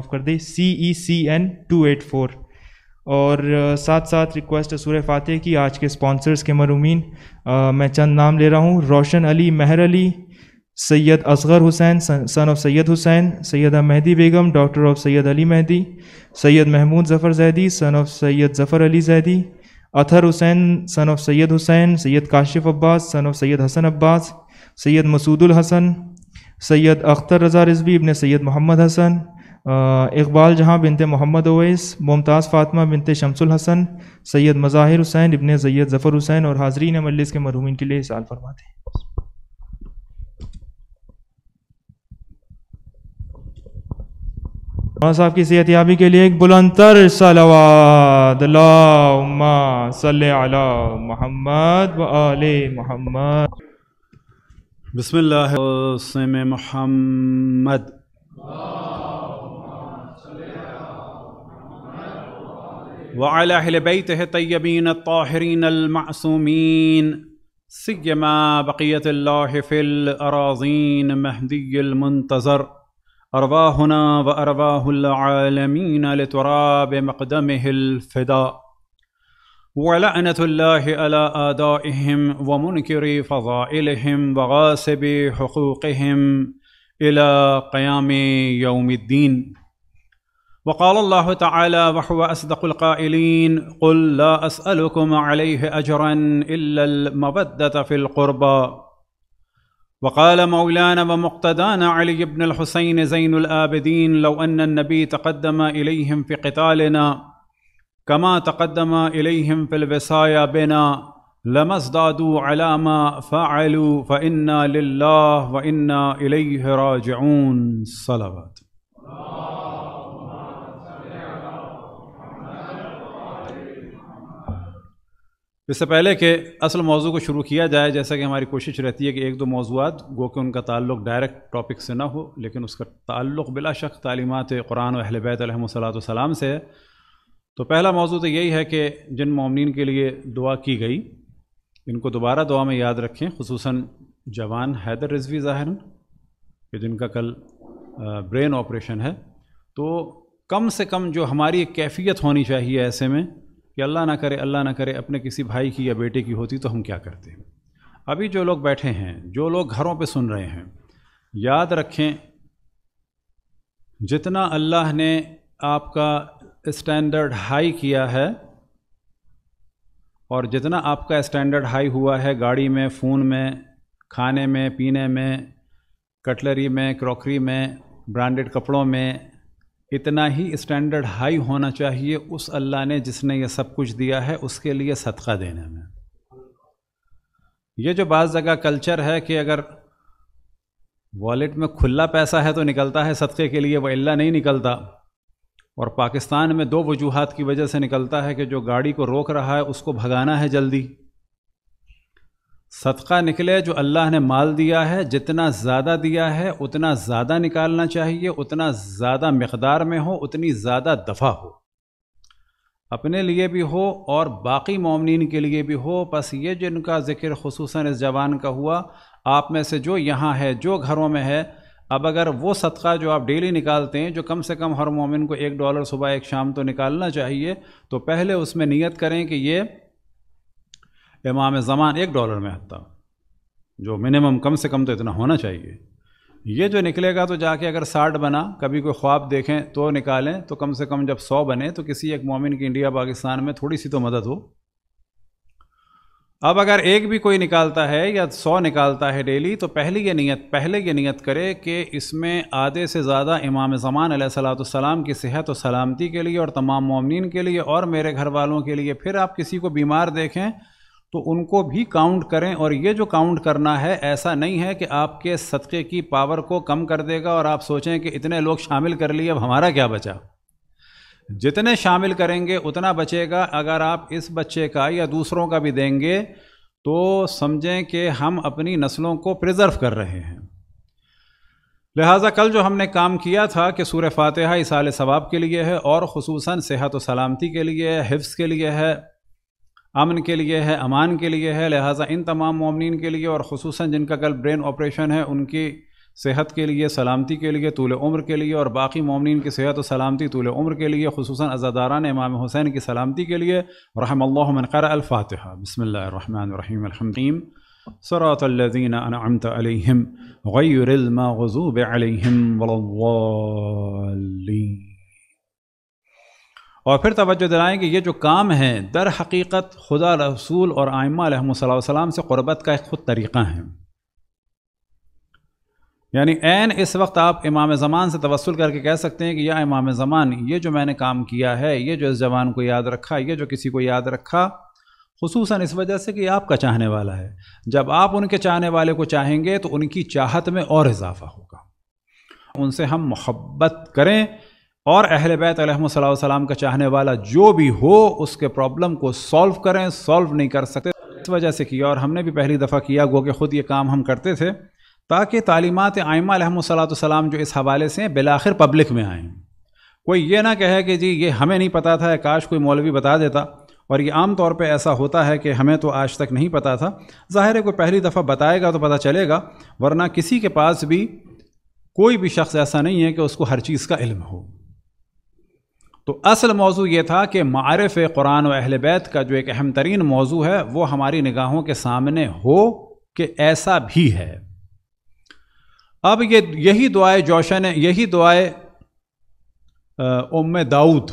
of कर दे C E C N two eight four और साथ साथ रिक्वेस्ट है सूर्य फातह की आज के स्पॉन्सर्स के मरूमिन मैं चंद नाम ले रहा हूँ Roshan Ali Mahar Ali Syed Asgar Hussain son of Syed Hussain Syed Mehdi Begum daughter of Syed Ali Mehdi Syed Mahmood Zafar Zaidi son of Syed Zafar Ali Zaidi Athar Hussain son of Syed Hussain Syed Kashif Abbas son of Syed Hasan Abbas Syed Masoodul Hasan Syed Akhtar Raza Rizvi इबन सैयद मोहम्मद हसन इकबाल जहाँ बिनते मोहम्मद अवैस मुमताज़ फ़ातमा बिनते शमसुल हसन सैयद मज़ाहिर हुसैन इबन सैयद ज़फ़र हुसैन और हाजरीन मल्लिस के मरहूमिन के लिए साल फरमाते हैं साहब की सेहत याबी के लिए एक बुलंदर सलावाद मोहम्मद बसमिल्ल मोहम्मद وعلى اهل بيته الطيبين الطاهرين المعصومين سيما بقيه الله في الاراضين مهدي المنتظر ارواهنا وارواه العالمين لتراب مقدمه الفداء ولعنة الله على آدائهم ومنكر فضائلهم وغاسب حقوقهم إلى قيام يوم الدين وقال الله تعالى وهو أصدق القائلين قل لا أسألكم عليه أجرا إلا المودة في القربى وقال مولانا ومقتدانا علي بن الحسين زين الآبدين لو أن النبي تقدم إليهم في قتالنا كما تقدم إليهم في الوصايا بنا لما ازدادوا على ما فعلوا فإنا لله وإنا إليه راجعون صلوات इससे पहले कि असल मौजू को शुरू किया जाए जैसा कि हमारी कोशिश रहती है कि एक दो मौजूद गो कि उनका ताल्लुक डायरेक्ट टॉपिक से ना हो लेकिन उसका ताल्लुक बिला शक तालीमत कुरान अहल बैत सलाम से है तो पहला मौजू तो यही है कि जिन ममिन के लिए दुआ की गई इनको दोबारा दुआ में याद रखें खसूस जवान हैदर रिजवी ज़ाहिर कि जिनका कल ब्रेन ऑपरेशन है तो कम से कम जो हमारी कैफियत होनी चाहिए ऐसे में कि अल्लाह ना करे अल्लाह ना करे अपने किसी भाई की या बेटे की होती तो हम क्या करते अभी जो लोग बैठे हैं जो लोग घरों पे सुन रहे हैं याद रखें जितना अल्लाह ने आपका स्टैंडर्ड हाई किया है और जितना आपका स्टैंडर्ड हाई हुआ है गाड़ी में फ़ोन में खाने में पीने में कटलरी में क्रॉकरी में ब्रांडेड कपड़ों में इतना ही स्टैंडर्ड हाई होना चाहिए उस अल्लाह ने जिसने ये सब कुछ दिया है उसके लिए सदका देने में ये जो बाज़ जगह कल्चर है कि अगर वॉलेट में खुला पैसा है तो निकलता है सदक़े के लिए वल्ला नहीं निकलता और पाकिस्तान में दो वजूहत की वजह से निकलता है कि जो गाड़ी को रोक रहा है उसको भगाना है जल्दी सदका निकले जो अल्लाह ने माल दिया है जितना ज़्यादा दिया है उतना ज़्यादा निकालना चाहिए उतना ज़्यादा मकदार में हो उतनी ज़्यादा दफ़ा हो अपने लिए भी हो और बाकी ममिन के लिए भी हो बस ये जिनका ज़िक्र खसूस इस जवान का हुआ आप में से जो यहाँ है जो घरों में है अब अगर वो सदका जो आप डेली निकालते हैं जो कम से कम हर मोमिन को एक डॉलर सुबह एक शाम तो निकालना चाहिए तो पहले उसमें नियत करें कि ये इमाम ज़मान एक डॉलर में हत्या जो मिनिमम कम से कम तो इतना होना चाहिए ये जो निकलेगा तो जाके अगर साठ बना कभी कोई ख्वाब देखें तो निकालें तो कम से कम जब सौ बने तो किसी एक मोमिन की इंडिया पाकिस्तान में थोड़ी सी तो मदद हो अब अगर एक भी कोई निकालता है या सौ निकालता है डेली तो पहले ये नियत पहले ये नियत करे कि इसमें आधे से ज़्यादा इमाम ज़मान सलाम की सेहत और सलामती के लिए और तमाम ममिन के लिए और मेरे घर वालों के लिए फिर आप किसी को बीमार देखें तो उनको भी काउंट करें और ये जो काउंट करना है ऐसा नहीं है कि आपके सदक़े की पावर को कम कर देगा और आप सोचें कि इतने लोग शामिल कर लिए अब हमारा क्या बचा जितने शामिल करेंगे उतना बचेगा अगर आप इस बच्चे का या दूसरों का भी देंगे तो समझें कि हम अपनी नस्लों को प्रिजर्व कर रहे हैं लिहाजा कल जो हमने काम किया था कि सूर्य फातहा इसाल सवाब के लिए है और खसूस सेहत व सलामती के लिए है हिफ्स के लिए है अमन के लिए है अमान के लिए है लिहाजा इन तमाम ममिन के लिए और खसूस जिनका कल ब्रेन ऑपरेशन है उनकी सेहत के लिए सलामती के लिए तूल उम्र के लिए और बाकी ममिन की सेहत और सलामती तूल उम्र के लिए खसूस ने इमाम हुसैन की सलामती के लिए रहमल्लाकर अलफ़ा बसमीम अलहमदीम सरातल्लिन अनमत और फिर तोज्जो दिलाएँ कि ये जो काम है दर हकीकत खुदा रसूल और आयमा सलाम से क़ुरबत का एक ख़ुद तरीक़ा है यानी एन इस वक्त आप इमाम ज़मान से तवसल करके कह सकते हैं कि या इमाम ज़मान ये जो मैंने काम किया है ये जो इस जवान को याद रखा ये जो किसी को याद रखा खसूस इस वजह से कि आपका चाहने वाला है जब आप उनके चाहने वाले को चाहेंगे तो उनकी चाहत में और इजाफ़ा होगा उनसे हम मोहब्बत करें और अहल बैत सलाम का चाहने वाला जो भी हो उसके प्रॉब्लम को सॉल्व करें सॉल्व नहीं कर सकते इस वजह से किया और हमने भी पहली दफ़ा किया गो कि ख़ुद ये काम हम करते थे ताकि तालीमत आयमा सलाम जो इस हवाले से बिलाखिर पब्लिक में आएँ कोई ये ना कहे कि जी ये हमें नहीं पता था काश कोई मौलवी बता देता और ये आम तौर पे ऐसा होता है कि हमें तो आज तक नहीं पता था ज़ाहिर है कोई पहली दफ़ा बताएगा तो पता चलेगा वरना किसी के पास भी कोई भी शख्स ऐसा नहीं है कि उसको हर चीज़ का इल्म हो तो असल मौजू ये था कि मारफ़ कुरान व अहल बैत का जो एक अहम तरीन मौजू है वो हमारी निगाहों के सामने हो कि ऐसा भी है अब ये यही दुआए जोशन यही दुआए उम दाऊद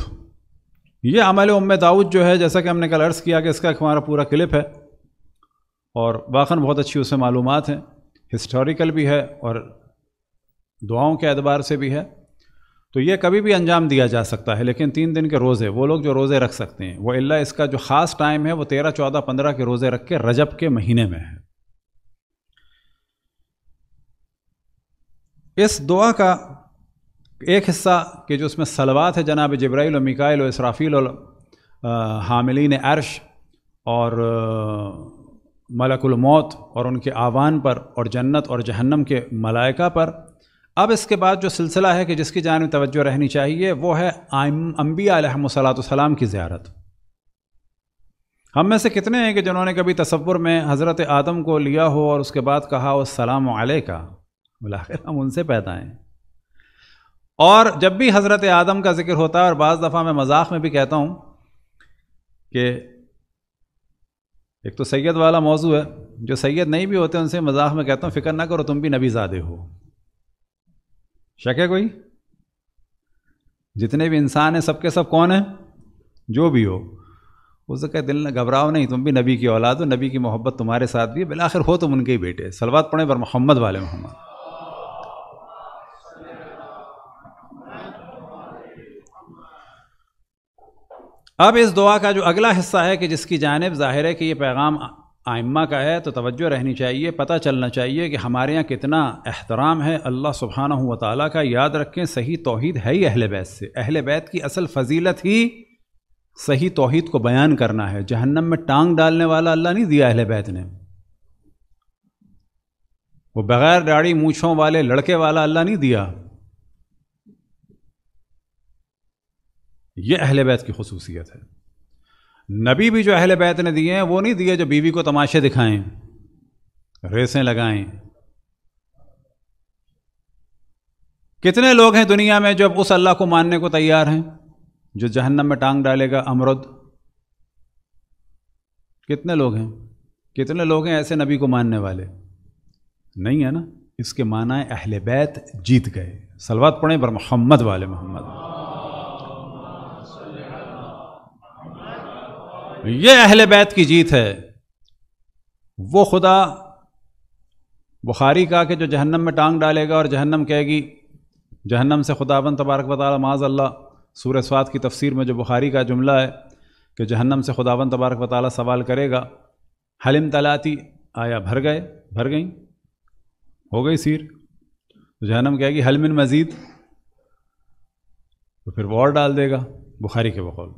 ये अमल उम दाऊद जो है जैसा कि हमने कल अर्ज़ किया कि इसका हमारा पूरा क्लिप है और वाखन बहुत अच्छी उससे मालूम हैं हिस्टोरिकल भी है और दुआओं के अतबार से भी है तो ये कभी भी अंजाम दिया जा सकता है लेकिन तीन दिन के रोज़े वो लोग जो रोज़े रख सकते हैं वो अल्ला इसका जो ख़ास टाइम है वो तेरह चौदह पंद्रह के रोज़े रख के रजब के महीने में है इस दुआ का एक हिस्सा कि जो उसमें सलवात है जनाब जब्राइल और मिकाइल और इसराफील और हामिलीन अर्श और मलकुल मौत और उनके आवान पर और जन्नत और जहन्नम के मलाइका पर अब इसके बाद जो सिलसिला है कि जिसकी जानब तवज्जो रहनी चाहिए वो है आलम सलातम की ज्यारत हम में से कितने हैं कि जिन्होंने कभी तस्वुर में हज़रत आदम को लिया हो और उसके बाद कहा सलाम का बुलाकर हम उनसे पैदा हैं और जब भी हज़रत आदम का जिक्र होता है और बज़ दफ़ा मैं मजाक में भी कहता हूँ कि एक तो सैयद वाला मौजू है जो सैयद नहीं भी होते उनसे मजाक में कहता हूँ फ़िक्र ना करो तुम भी नबी ज़ादे हो शक है कोई जितने भी इंसान हैं सबके सब कौन है जो भी हो उसे कहे दिल घबराओ नहीं तुम भी नबी की औलाद हो नबी की मोहब्बत तुम्हारे साथ भी है बिलाखिर हो तुम उनके ही बेटे सलवात पढ़े पर मोहम्मद वाले मोहम्मद अब इस दुआ का जो अगला हिस्सा है कि जिसकी जानब जाहिर है कि ये पैगाम आइम्मा का है तो तवज्जो रहनी चाहिए पता चलना चाहिए कि हमारे यहाँ कितना एहतराम है अल्लाह सुबहाना हुआ ताली का याद रखें सही तोहद है ही अहल बैत से अहल बैत की असल फजीलत ही सही तोहद को बयान करना है जहन्नम में टांग डालने वाला अल्लाह नहीं दिया अहल बैत ने वो बग़ैर दाढ़ी मूछों वाले लड़के वाला अल्लाह नहीं दिया ये अहल बैत की खसूसियत है नबी भी जो अहल बैत ने दिए हैं वो नहीं दिए जो बीवी को तमाशे दिखाएं रेसें लगाएं कितने लोग हैं दुनिया में जो अब उस अल्लाह को मानने को तैयार हैं जो जहन्नम में टांग डालेगा अमरुद कितने लोग हैं कितने लोग हैं ऐसे नबी को मानने वाले नहीं है ना इसके माना है अहल बैत जीत गए सलवात पढ़ें पर मोहम्मद वाले मोहम्मद ये अहल बैत की जीत है वो खुदा बुखारी का कि जो जहन्नम में टांग डालेगा और जहन्नम कहेगी जहन्नम से खुदाबंद तबारक वाली माज अल्लाह सूर स्वाद की तफसीर में जो बुखारी का जुमला है कि जहन्नम से खुदाबंद तबारक वाली सवाल करेगा हलिम तलाती आया भर गए भर गई हो गई सिर तो जहन्नम कहेगी हलमिन मजीद तो फिर वॉर डाल देगा बुखारी के बकौल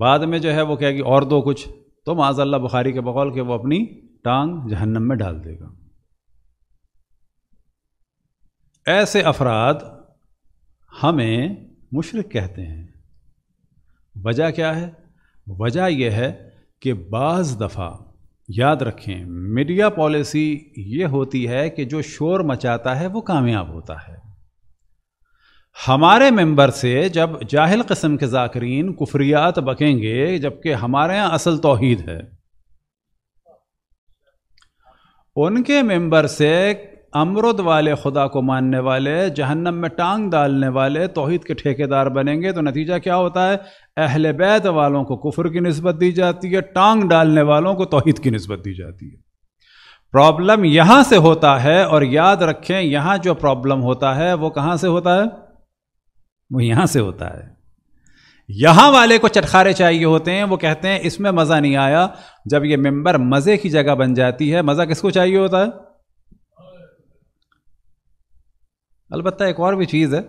बाद में जो है वो कहेगी और दो कुछ तो माजल्ला बुखारी के बकौल के वो अपनी टांग जहन्नम में डाल देगा ऐसे अफराद हमें मुशरक कहते हैं वजह क्या है वजह यह है कि बाज़ दफ़ा याद रखें मीडिया पॉलिसी ये होती है कि जो शोर मचाता है वो कामयाब होता है हमारे मेंबर से जब जाहिल कस्म के जाकरीन कुफरियात बकेंगे जबकि हमारे यहाँ असल तोहद है उनके मेंबर से अमरुद वाले खुदा को मानने वाले जहन्नम में टांग डालने वाले तोहद के ठेकेदार बनेंगे तो नतीजा क्या होता है अहल बैत वालों को कुफर की नस्बत दी जाती है टांग डालने वालों को तोहद की नस्बत दी जाती है प्रॉब्लम यहाँ से होता है और याद रखें यहाँ जो प्रॉब्लम होता है वो कहाँ से होता है वो यहाँ से होता है यहाँ वाले को चटखारे चाहिए होते हैं वो कहते हैं इसमें मज़ा नहीं आया जब ये मेंबर मज़े की जगह बन जाती है मज़ा किसको चाहिए होता है अलबत्ता एक और भी चीज़ है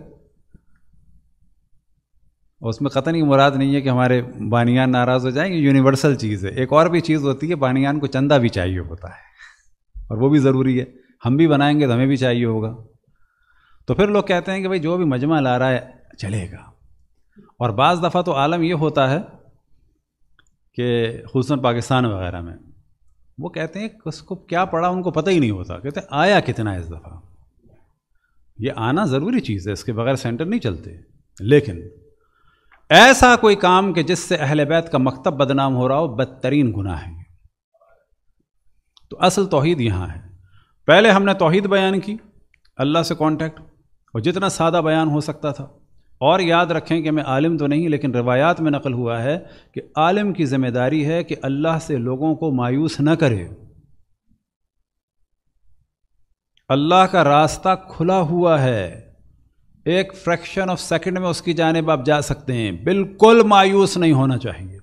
उसमें कतन की मुराद नहीं है कि हमारे बानियान नाराज़ हो जाएंगे यूनिवर्सल चीज़ है एक और भी चीज़ होती है बानियान को चंदा भी चाहिए होता है और वो भी ज़रूरी है हम भी बनाएंगे तो हमें भी चाहिए होगा तो फिर लोग कहते हैं कि भाई जो भी मजमा ला रहा है चलेगा और बज़ दफ़ा तो आलम यह होता है कि खूसन पाकिस्तान वगैरह में वो कहते हैं उसको क्या पढ़ा उनको पता ही नहीं होता कहते आया कितना इस दफ़ा ये आना ज़रूरी चीज़ है इसके बगैर सेंटर नहीं चलते लेकिन ऐसा कोई काम कि जिससे अहल बैत का मकतब बदनाम हो रहा हो बदतरीन गुना है तो असल तोहद यहाँ है पहले हमने तोहद बयान की अल्लाह से कॉन्टैक्ट और जितना सादा बयान हो सकता था और याद रखें कि मैं आलिम तो नहीं लेकिन रवायात में नकल हुआ है कि आलिम की ज़िम्मेदारी है कि अल्लाह से लोगों को मायूस न करे अल्लाह का रास्ता खुला हुआ है एक फ्रैक्शन ऑफ सेकंड में उसकी जानब आप जा सकते हैं बिल्कुल मायूस नहीं होना चाहिए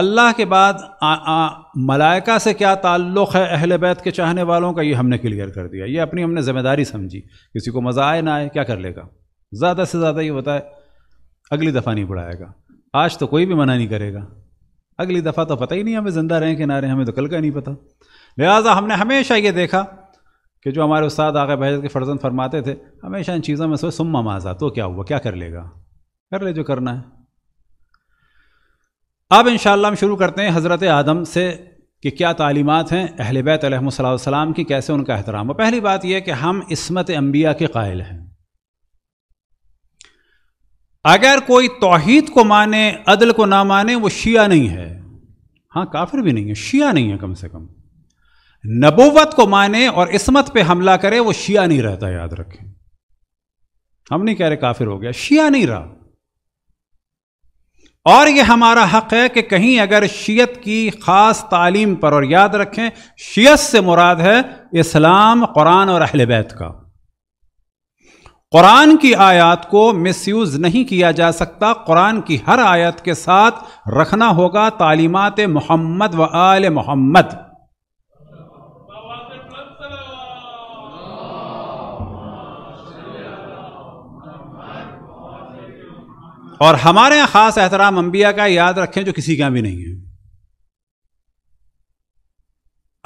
अल्लाह के बाद आ, मलाइका से क्या ताल्लुक़ है अहल बैत के चाहने वालों का ये हमने क्लियर कर दिया ये अपनी हमने ज़िम्मेदारी समझी किसी को मज़ा आए ना आए क्या कर लेगा ज़्यादा से ज़्यादा ये बताए अगली दफ़ा नहीं पढ़ाएगा आज तो कोई भी मना नहीं करेगा अगली दफ़ा तो पता ही नहीं हमें ज़िंदा रहें कि ना रहें हमें तो कल का नहीं पता लिहाजा हमने हमेशा ये देखा कि जो हमारे उस्ताद आगे बहजत के फर्जंद फरमाते थे हमेशा इन चीज़ों में सोच सुम्मा माजा तो क्या हुआ क्या कर लेगा कर ले जो करना है अब इन हम शुरू करते हैं हज़रत आदम से कि क्या तालीमत हैं अहल बैतम की कैसे उनका एहतराम पहली बात यह कि हम इसमत अम्बिया के कायल हैं अगर कोई तोहद को माने अदल को ना माने वो शिया नहीं है हाँ काफिर भी नहीं है शिया नहीं है कम से कम नबोवत को माने और इसमत पे हमला करे वो शिया नहीं रहता याद रखें हम नहीं कह रहे काफिर हो गया शिया नहीं रहा और ये हमारा हक है कि कहीं अगर शीयत की ख़ास तालीम पर और याद रखें शीयत से मुराद है इस्लाम कुरान और अहल बैत का कुरान की आयत को मिसयूज़ नहीं किया जा सकता कुरान की हर आयत के साथ रखना होगा तालीमत मोहम्मद व आल मोहम्मद और हमारे यहाँ ख़ास एहतराम अम्बिया का याद रखें जो किसी का भी नहीं है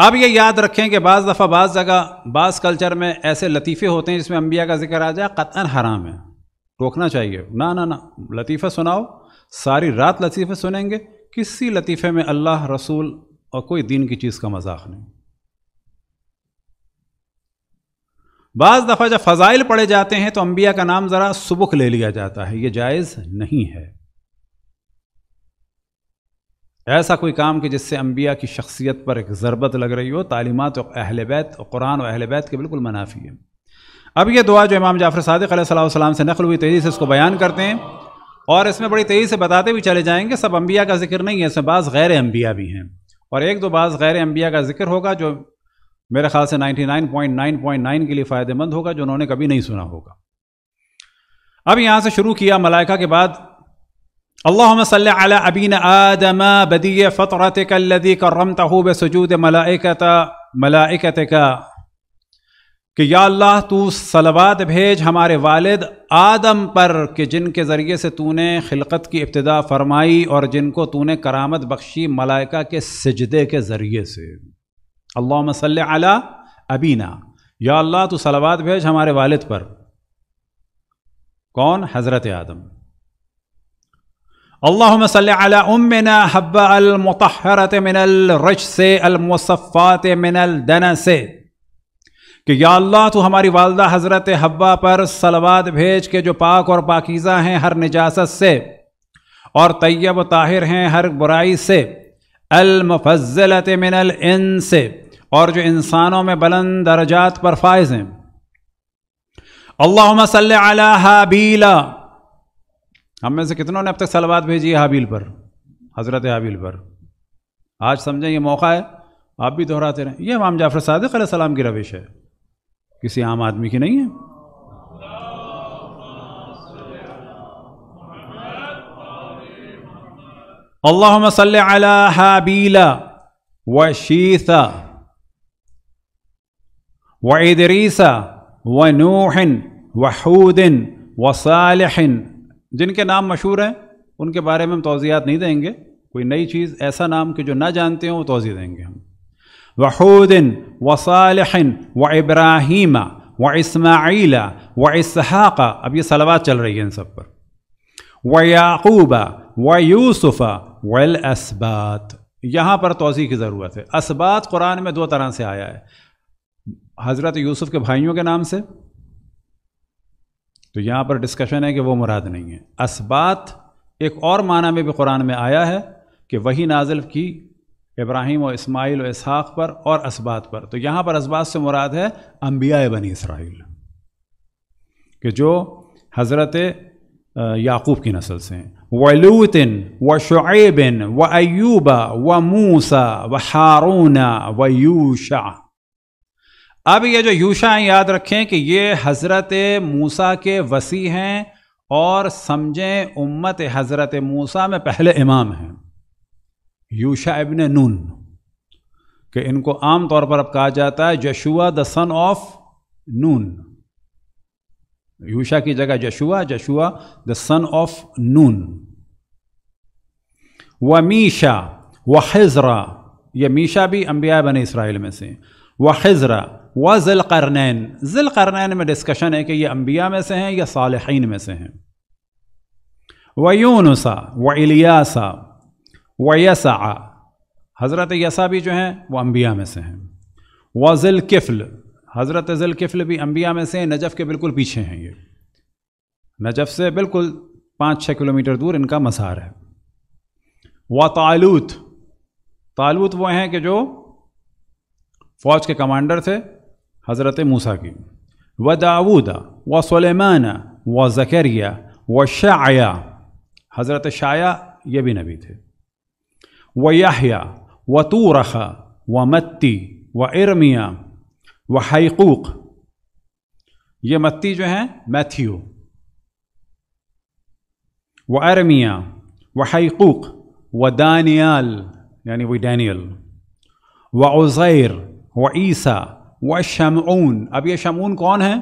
अब ये याद रखें कि बाज़ दफ़ा बाज़ जगह बाज़ कल्चर में ऐसे लतीफ़े होते हैं जिसमें अम्बिया का जिक्र आ जाए कतन हराम है रोकना चाहिए ना ना ना लतीफ़ा सुनाओ सारी रात लतीफ़े सुनेंगे किसी लतीफ़े में अल्लाह रसूल और कोई दीन की चीज़ का मजाक नहीं बाज़ दफ़ा जब फ़ज़ाइल पढ़े जाते हैं तो अम्बिया का नाम ज़रा सुबुख ले लिया जाता है ये जायज़ नहीं है ऐसा कोई काम कि जिससे अम्बिया की शख्सियत पर एक ज़रबत लग रही हो तालीमत अहल बैत कुरान और अहल बैत के बिल्कुल मुनाफी है अब यह दुआ जो इमाम जाफ़र सदक सलाम से नकल हुई तेज़ी से इसको बयान करते हैं और इसमें बड़ी तेज़ी से बताते भी चले जाएँगे सब अम्बिया का जिक्र नहीं है इसमें बाज़ गैर अम्बिया भी हैं और एक दो बाज़ गैर अम्बिया का जिक्र होगा जो मेरे ख्याल से 99.9.9 के लिए फ़ायदेमंद होगा जो उन्होंने कभी नहीं सुना होगा अब यहाँ से शुरू किया मलाइका के बाद अल्लाह सल अबीन आदम बदी फ़तरत कल्लदी करम तहूब सजूद मलाइकत मलाइकत का कि या अल्लाह तू सलवात भेज हमारे वालिद आदम पर कि जिनके ज़रिए से तूने खिलकत की इब्तदा फरमाई और जिनको तूने करामत बख्शी मलाइका के सजदे के ज़रिए से अल्लाह मसल अला अबीना या अल्लाह तो सलावात भेज हमारे वालिद पर कौन हज़रत आदम अल्लाह सल उमना हब्बा अलमतहरत मिनल रश से अलमसफ़ात मिनल दन से कि या अल्लाह तो हमारी वालदा हज़रत हब्बा पर सलवाद भेज के जो पाक और पाकिज़ा हैं हर निजासत से और तैयब ताहिर हैं हर बुराई से अलमफजलत मिनल इन से और जो इंसानों में बुलंद दर्जात पर फायज हैं अल्लाह सल हाबीला हम में से कितनों ने अब तक सलवात भेजी है हाबील पर हज़रत हाबील पर आज समझें ये मौका है आप भी दोहराते रहें यह इमाम जाफ़र सदक सलाम की रविश है किसी आम आदमी की नहीं है अल्लाहुम्मा सल्ली अला हाबीला व शीसा व इदरीसा व नूहन वहूदिन व सालहिन जिनके नाम मशहूर हैं उनके बारे में हम तोज़ियात नहीं देंगे कोई नई चीज़ ऐसा नाम कि जो ना जानते हों वो तोज़ी देंगे हम वहूदिन व सालहिन व इब्राहीमा व इसमाइला व इसहाक़ा अब ये सलावात चल रही है इन सब पर व व यूसुफ़ा वेल असबात यहाँ पर तोज़ी की ज़रूरत है असबात कुरान में दो तरह से आया है हज़रत यूसुफ़ के भाइयों के नाम से तो यहाँ पर डिस्कशन है कि वो मुराद नहीं है असबात एक और माना में भी कुरान में आया है कि वही नाजल की इब्राहिम और इस्माइल और इसहाक़ पर और असबात पर तो यहाँ पर असबात से मुराद है अम्बिया बनी इसराइल कि जो हज़रत याकूब की नस्ल से हैं लूतिन व शुएबिन व अयूबा व मूसा व हारूना व यूशा अब ये जो यूशा हैं याद रखें कि ये हज़रत मूसा के वसी हैं और समझें उम्मत हज़रत मूसा में पहले इमाम हैं यूशा इबन नून कि इनको आम तौर पर अब कहा जाता है Joshua the son of Nun Yusha की जगह जशुआ जशुआ द सन ऑफ नून व मीशा व हिजरा ये मीशा भी अम्बिया बने इसराइल में से व हिजरा व जिलकरनैन जिलकरनैन में डिस्कशन है कि ये अम्बिया में से हैं या सालहीन में से हैं व यूनुसा व इलियासा व यसा हज़रत यसा भी जो हैं वो अम्बिया में से हैं व जिल किफ़ल हज़रत ज़िलकिफ़ल भी अम्बिया में से नजफ़ के बिल्कुल पीछे हैं ये नजफ़ से बिल्कुल पाँच छः किलोमीटर दूर इनका मसार है व तालूत तालूत वो हैं कि जो फ़ौज के कमांडर थे हज़रत मूसा की व दाऊदा व सलेमाना व जकरिया व शाया हज़रत शाया ये भी नबी थे व याहिया व तूरखा व मत्ती व इरमिया व हाइकूक ये मत्ती जो हैं मैथ्यू व अरमिया व हाइकूक व दानियाल यानी वो डैनियल व ओजैर व ईसा व शमून अब ये शमून कौन है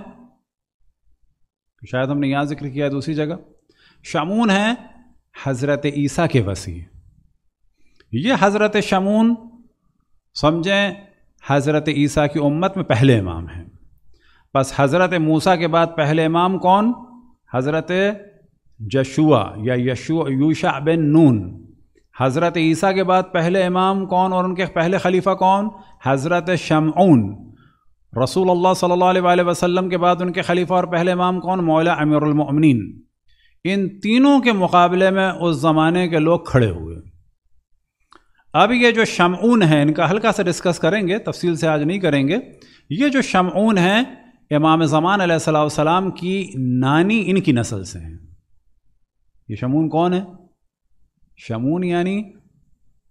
शायद हमने यहाँ जिक्र किया दूसरी जगह शमून है हज़रत ईसा के वसी ये हज़रत शमून समझें हज़रत ईसा की उम्मत में पहले इमाम हैं बस हज़रत मूसा के बाद पहले इमाम कौन हज़रत जशुआ या यशु यूशा बिन नून हज़रत ईसा के बाद पहले इमाम कौन और उनके पहले खलीफा कौन हज़रत शमऊन रसूल अल्लाह सल्लल्लाहु अलैहि वसल्लम के बाद उनके खलीफा और पहले इमाम कौन मौला अमीरमिन इन तीनों के मुकाबले में उस ज़माने के लोग खड़े हुए अब ये जो शमून है इनका हल्का सा डिस्कस करेंगे तफसील से आज नहीं करेंगे ये जो शमून है इमाम ज़मान सलाम की नानी इनकी नस्ल से हैं ये शमून कौन है शमून यानी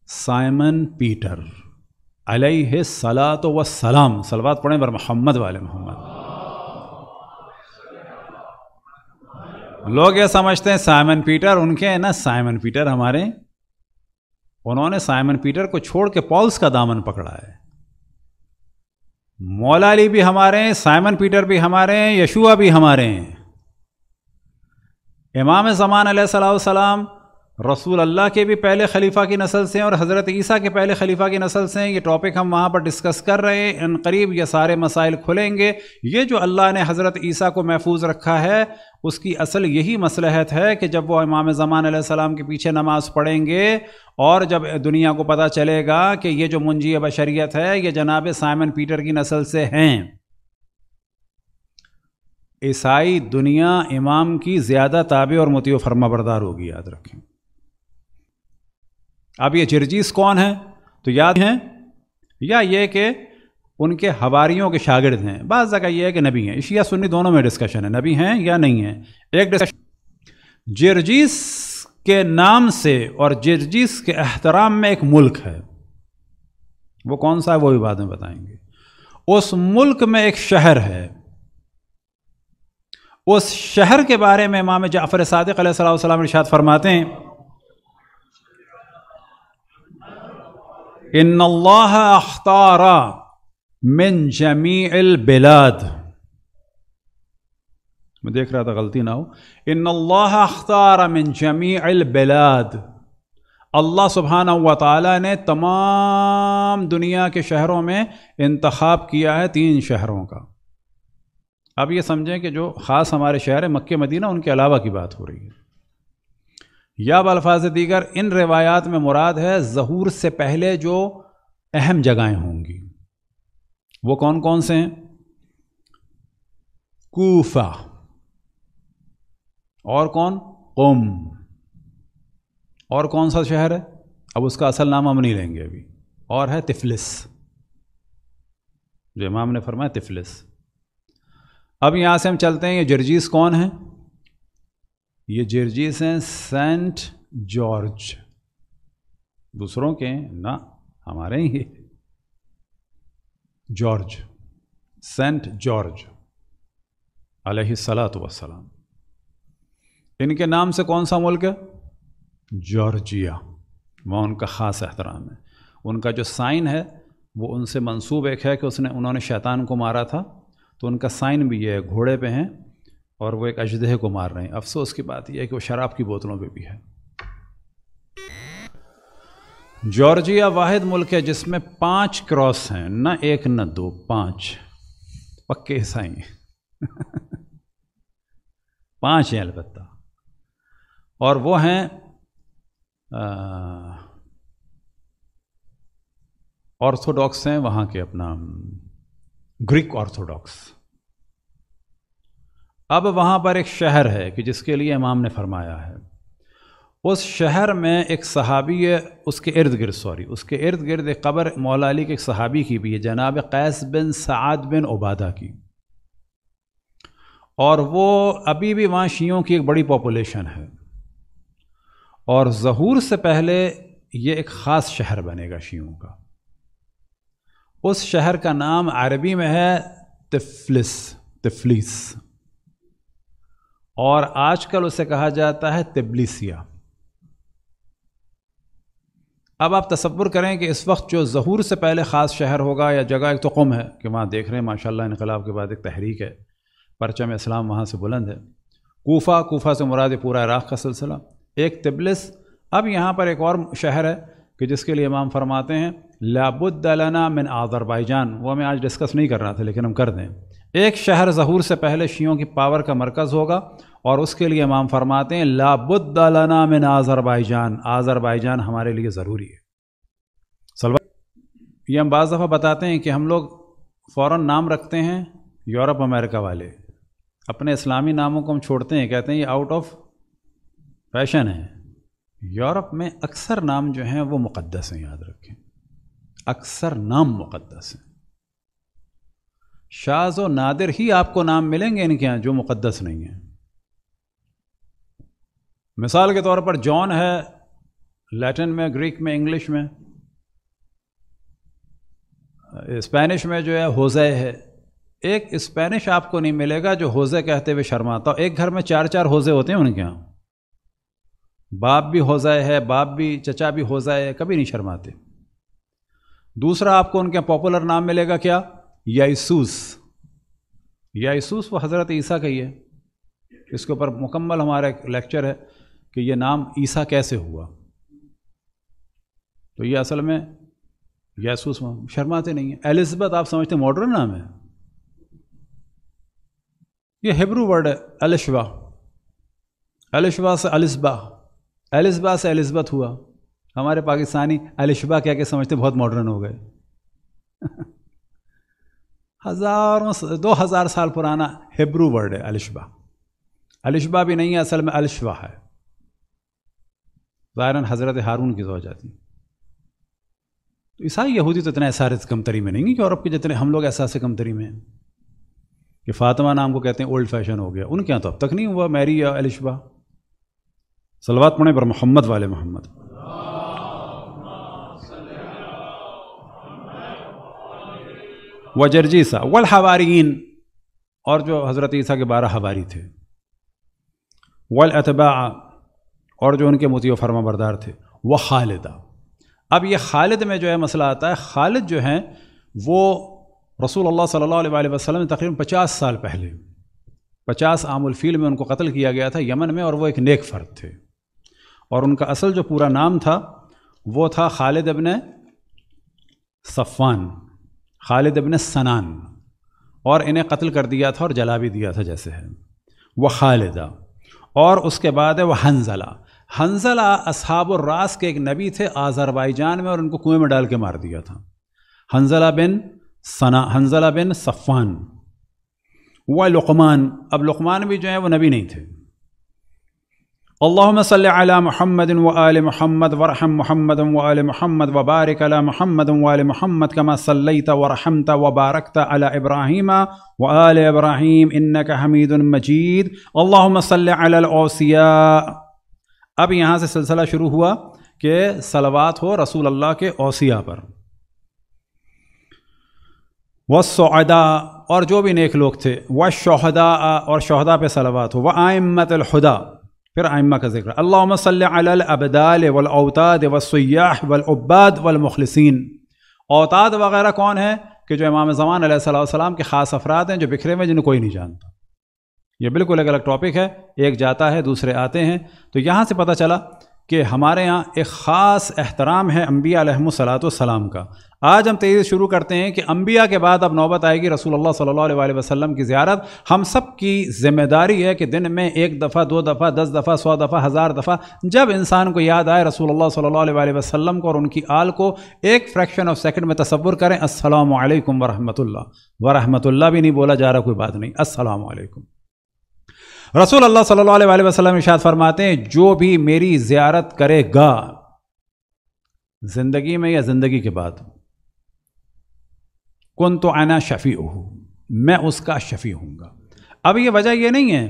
साइमन पीटर अलह तो व सलाम सलवात पढ़ें पर मोहम्मद वाले मोहम्मद लोग ये समझते हैं साइमन पीटर उनके हैं ना साइमन पीटर हमारे उन्होंने साइमन पीटर को छोड़ के पॉल्स का दामन पकड़ा है मौला अली भी हमारे हैं साइमन पीटर भी हमारे हैं यशुआ भी हमारे हैं इमाम ज़मान सलाम रसूल अल्लाह के भी पहले खलीफा की नस्ल से हैं और हज़रत ईसा के पहले खलीफा की नस्ल से हैं ये टॉपिक हम वहाँ पर डिस्कस कर रहे हैं इन करीब ये सारे मसाइल खुलेंगे ये जो अल्लाह ने हज़रत ईसा को महफूज रखा है उसकी असल यही मसलहत है कि जब वो इमाम ज़मान सलाम के पीछे नमाज़ पढ़ेंगे और जब दुनिया को पता चलेगा कि ये जो मुंजी बशरीत है ये जनाब साइमन पीटर की नस्ल से हैं ईसाई दुनिया इमाम की ज़्यादा ताबे और मतियो फर्मा बरदार होगी याद रखें अब ये जर्जीस कौन है तो याद हैं या ये कि उनके हवारियों के शागिर्द हैं बाज़ जगह ये है कि नबी हैं इशिया सुन्नी दोनों में डिस्कशन है नबी हैं या नहीं हैं एक डिस्कशन जर्जीस के नाम से और जर्जीस के अहतराम में एक मुल्क है वो कौन सा है वो भी बाद में बताएंगे उस मुल्क में एक शहर है उस शहर के बारे में इमाम जाफ़र सदक सलाम इर्शाद फरमाते हैं इन अख्तारा मिन जमी बिलाद मैं देख रहा था गलती ना हो इन अख्तारा मिन जमी बिलाद अल्लाह सुबहाना हुआ ने तमाम दुनिया के शहरों में इंतखब किया है तीन शहरों का अब ये समझें कि जो ख़ास हमारे शहर है मक्के मदीना उनके अलावा की बात हो रही है या बल्फाज दीगर इन रिवायात में मुराद है जहूर से पहले जो अहम जगहें होंगी वो कौन कौन से हैं कूफा और कौन कम और कौन सा शहर है अब उसका असल नाम हम नहीं लेंगे अभी और है तिफलिस जो इमाम ने फरमाया तिफलिस अब यहाँ से हम चलते हैं ये जर्जीस कौन है ये जर्जियस हैं सेंट जॉर्ज दूसरों के ना हमारे ही जॉर्ज सेंट जॉर्ज अलहसलात वसलाम इनके नाम से कौन सा मुल्क है जॉर्जिया वहाँ उनका ख़ास एहतराम है उनका जो साइन है वो उनसे मंसूब एक है कि उसने उन्होंने शैतान को मारा था तो उनका साइन भी ये है घोड़े पे हैं और वो एक अजदेह को मार रहे हैं अफसोस की बात यह है कि वो शराब की बोतलों पे भी है जॉर्जिया वाहिद मुल्क है जिसमें पांच क्रॉस हैं न एक न दो पांच पक्के ईसाई पांच हैं अलबत्ता और वो हैं ऑर्थोडॉक्स हैं वहां के अपना ग्रीक ऑर्थोडॉक्स अब वहाँ पर एक शहर है कि जिसके लिए इमाम ने फरमाया है उस शहर में एक सहाबी है उसके इर्द गिर्द सॉरी उसके इर्द गिर्द एक कबर मौला अली के एक सहाबी की भी है जनाब कैस बिन साद बिन उबादा की और वो अभी भी वहाँ शीयों की एक बड़ी पॉपुलेशन है और जहूर से पहले ये एक ख़ास शहर बनेगा शियों का उस शहर का नाम अरबी में है तिफलिस तिफलिस और आजकल उसे कहा जाता है तबलीसिया अब आप तस्वुर करें कि इस वक्त जो जहूर से पहले ख़ास शहर होगा या जगह एक तो कम है कि वहाँ देख रहे हैं माशाल्लाह इनकलाब के बाद एक तहरीक है परचम इस्लाम वहाँ से बुलंद है कोफा कोफा से मुराद पूरा इराक़ का सिलसिला एक तबलिस अब यहाँ पर एक और शहर है कि जिसके लिए इमाम फरमाते हैं लाबुद्दलना मिन आज़रबाईजान वो मैं आज डिस्कस नहीं कर रहा था लेकिन हम कर दें एक शहर जहूर से पहले शियों की पावर का मरकज़ होगा और उसके लिए इमाम फरमाते हैं लाबुद्दलाना मिन आज़रबाईजान आज़रबाईजान हमारे लिए ज़रूरी है सलवा ये हम बज़ दफ़ा बताते हैं कि हम लोग फ़ौर नाम रखते हैं यूरोप अमेरिका वाले अपने इस्लामी नामों को हम छोड़ते हैं कहते हैं ये आउट ऑफ फैशन है यूरोप में अक्सर नाम जो हैं वो मुक़दस हैं याद रखें अक्सर नाम मुक़दस हैं शाज और नादिर ही आपको नाम मिलेंगे इनके यहाँ जो मुक़दस नहीं है मिसाल के तौर पर जॉन है लैटिन में ग्रीक में इंग्लिश में स्पेनिश में जो है होज़े है एक स्पेनिश आपको नहीं मिलेगा जो होज़े कहते हुए शर्माता हो एक घर में चार चार होज़े होते हैं उनके यहाँ बाप भी होज़े है बाप भी चचा भी होज़े है कभी नहीं शर्माते दूसरा आपको उनके यहाँ पॉपुलर नाम मिलेगा क्या यासूस यासूस वो हज़रत ईसा का ही है इसके ऊपर मुकम्मल हमारा एक लेक्चर है कि ये नाम ईसा कैसे हुआ तो ये असल में यासूस शर्माते नहीं है एलिजबेथ आप समझते मॉडर्न नाम है ये हिब्रू वर्ड है अलिशवा अलिशवा से अलिसबा एलिस्बा से एलिस्बत हुआ हमारे पाकिस्तानी अलिशबा क्या के समझते बहुत मॉडर्न हो गए हज़ारों दो हज़ार साल पुराना हिब्रू वर्ड है अलिशबा अलिशबा भी नहीं है असल में अलशबा है ज़ाहिरन हज़रत हारून की हो जाती तो ईसाई यहूदी तो इतना ऐसा कमतरी में नहीं है यूरोप के जितने हम लोग ऐसा से कमतरी में हैं कि फातिमा नाम को कहते हैं ओल्ड फैशन हो गया उनके यहाँ तो अब तक नहीं हुआ मैरी या अलिशबा सलवात पढ़े पर मोहम्मद वाले मोहम्मद व जर्जीसा वल हवारीन और जो हज़रत ईसा के बारह हवारी थे वल अतबा और जो उनके मुती फर्मा बरदार थे वह खालिदा अब ये खालिद में जो है मसला आता है खालिद जो हैं वो रसूल अल्लाह सल्लल्लाहु अलैहि वसल्लम ने तकरीबन पचास साल पहले पचास आमुलफ़ील में उनको कत्ल किया गया था यमन में और वो एक नेक फ़र्द थे और उनका असल जो पूरा नाम था वो था खालिद अबन सफ़ान खालिद अबन सनान और इन्हें कत्ल कर दिया था और जला भी दिया था जैसे है वह खालिदा और उसके बाद है वह हंजला हंजला असहाब रास के एक नबी थे आज़रबाईजान में और उनको कुएं में डाल के मार दिया था हंजला बिन सना हंजला बिन सफ़ान वह लुकमान अब लुकमान भी जो है वो नबी नहीं थे अल्लाम सल महमद वाल महमद वरहम महमद वाल महमद वबारक अला महमद वाल महमद कमा सल्लत वरहमत वबारकत अला इब्राहिम वाल इब्राहिम इन्नक हमीद मजीद अल्लाम सल्लासिया अब यहाँ से सिलसिला शुरू हुआ कि सलवात हो रसूल अल्लाह के ओसिया पर वसदा और जो भी नेक लोग थे व शहदा और शहदा पे सलवात हो व आमतलहदा फिर आइमा का जिक्र अल्लाम सब्दाल वलअताद वसयाह वलअब्बाद वलमखलसिन अवताद वगैरह कौन है कि जो इमाम जमान सलाम के ख़ास अफराद हैं जो बिखरे हुए जिन्हें कोई नहीं जानता ये बिल्कुल अलग अलग टॉपिक है एक जाता है दूसरे आते हैं तो यहाँ से पता चला कि हमारे यहाँ एक ख़ास एहतराम है अम्बिया सलाम का आज हम तेज़ी शुरू करते हैं कि अम्बिया के बाद अब नौबत आएगी रसूलुल्लाह सल्लल्लाहु अलैहि वसल्लम की ज़्यारत हम सब की जिम्मेदारी है कि दिन में एक दफ़ा दो दफ़ा दस दफ़ा सौ दफ़ा हज़ार दफ़ा जब इंसान को याद आए रसूलुल्लाह सल्लल्लाहु अलैहि वसल्लम को और उनकी आल को एक फ्रैक्शन ऑफ सेकंड में तस्वुर करें अस्सलाम वालेकुम वरहमतुल्लाह भी नहीं बोला जा रहा कोई बात नहीं अस्सलाम रसूल अल्लाह सल्लल्लाहु अलैहि वसल्लम इशाद फरमाते हैं जो भी मेरी ज़्यारत करेगा ज़िंदगी में या ज़िंदगी के बाद कौन तो आना शफ़ी मैं उसका शफ़ी हूँगा अब ये वजह ये नहीं है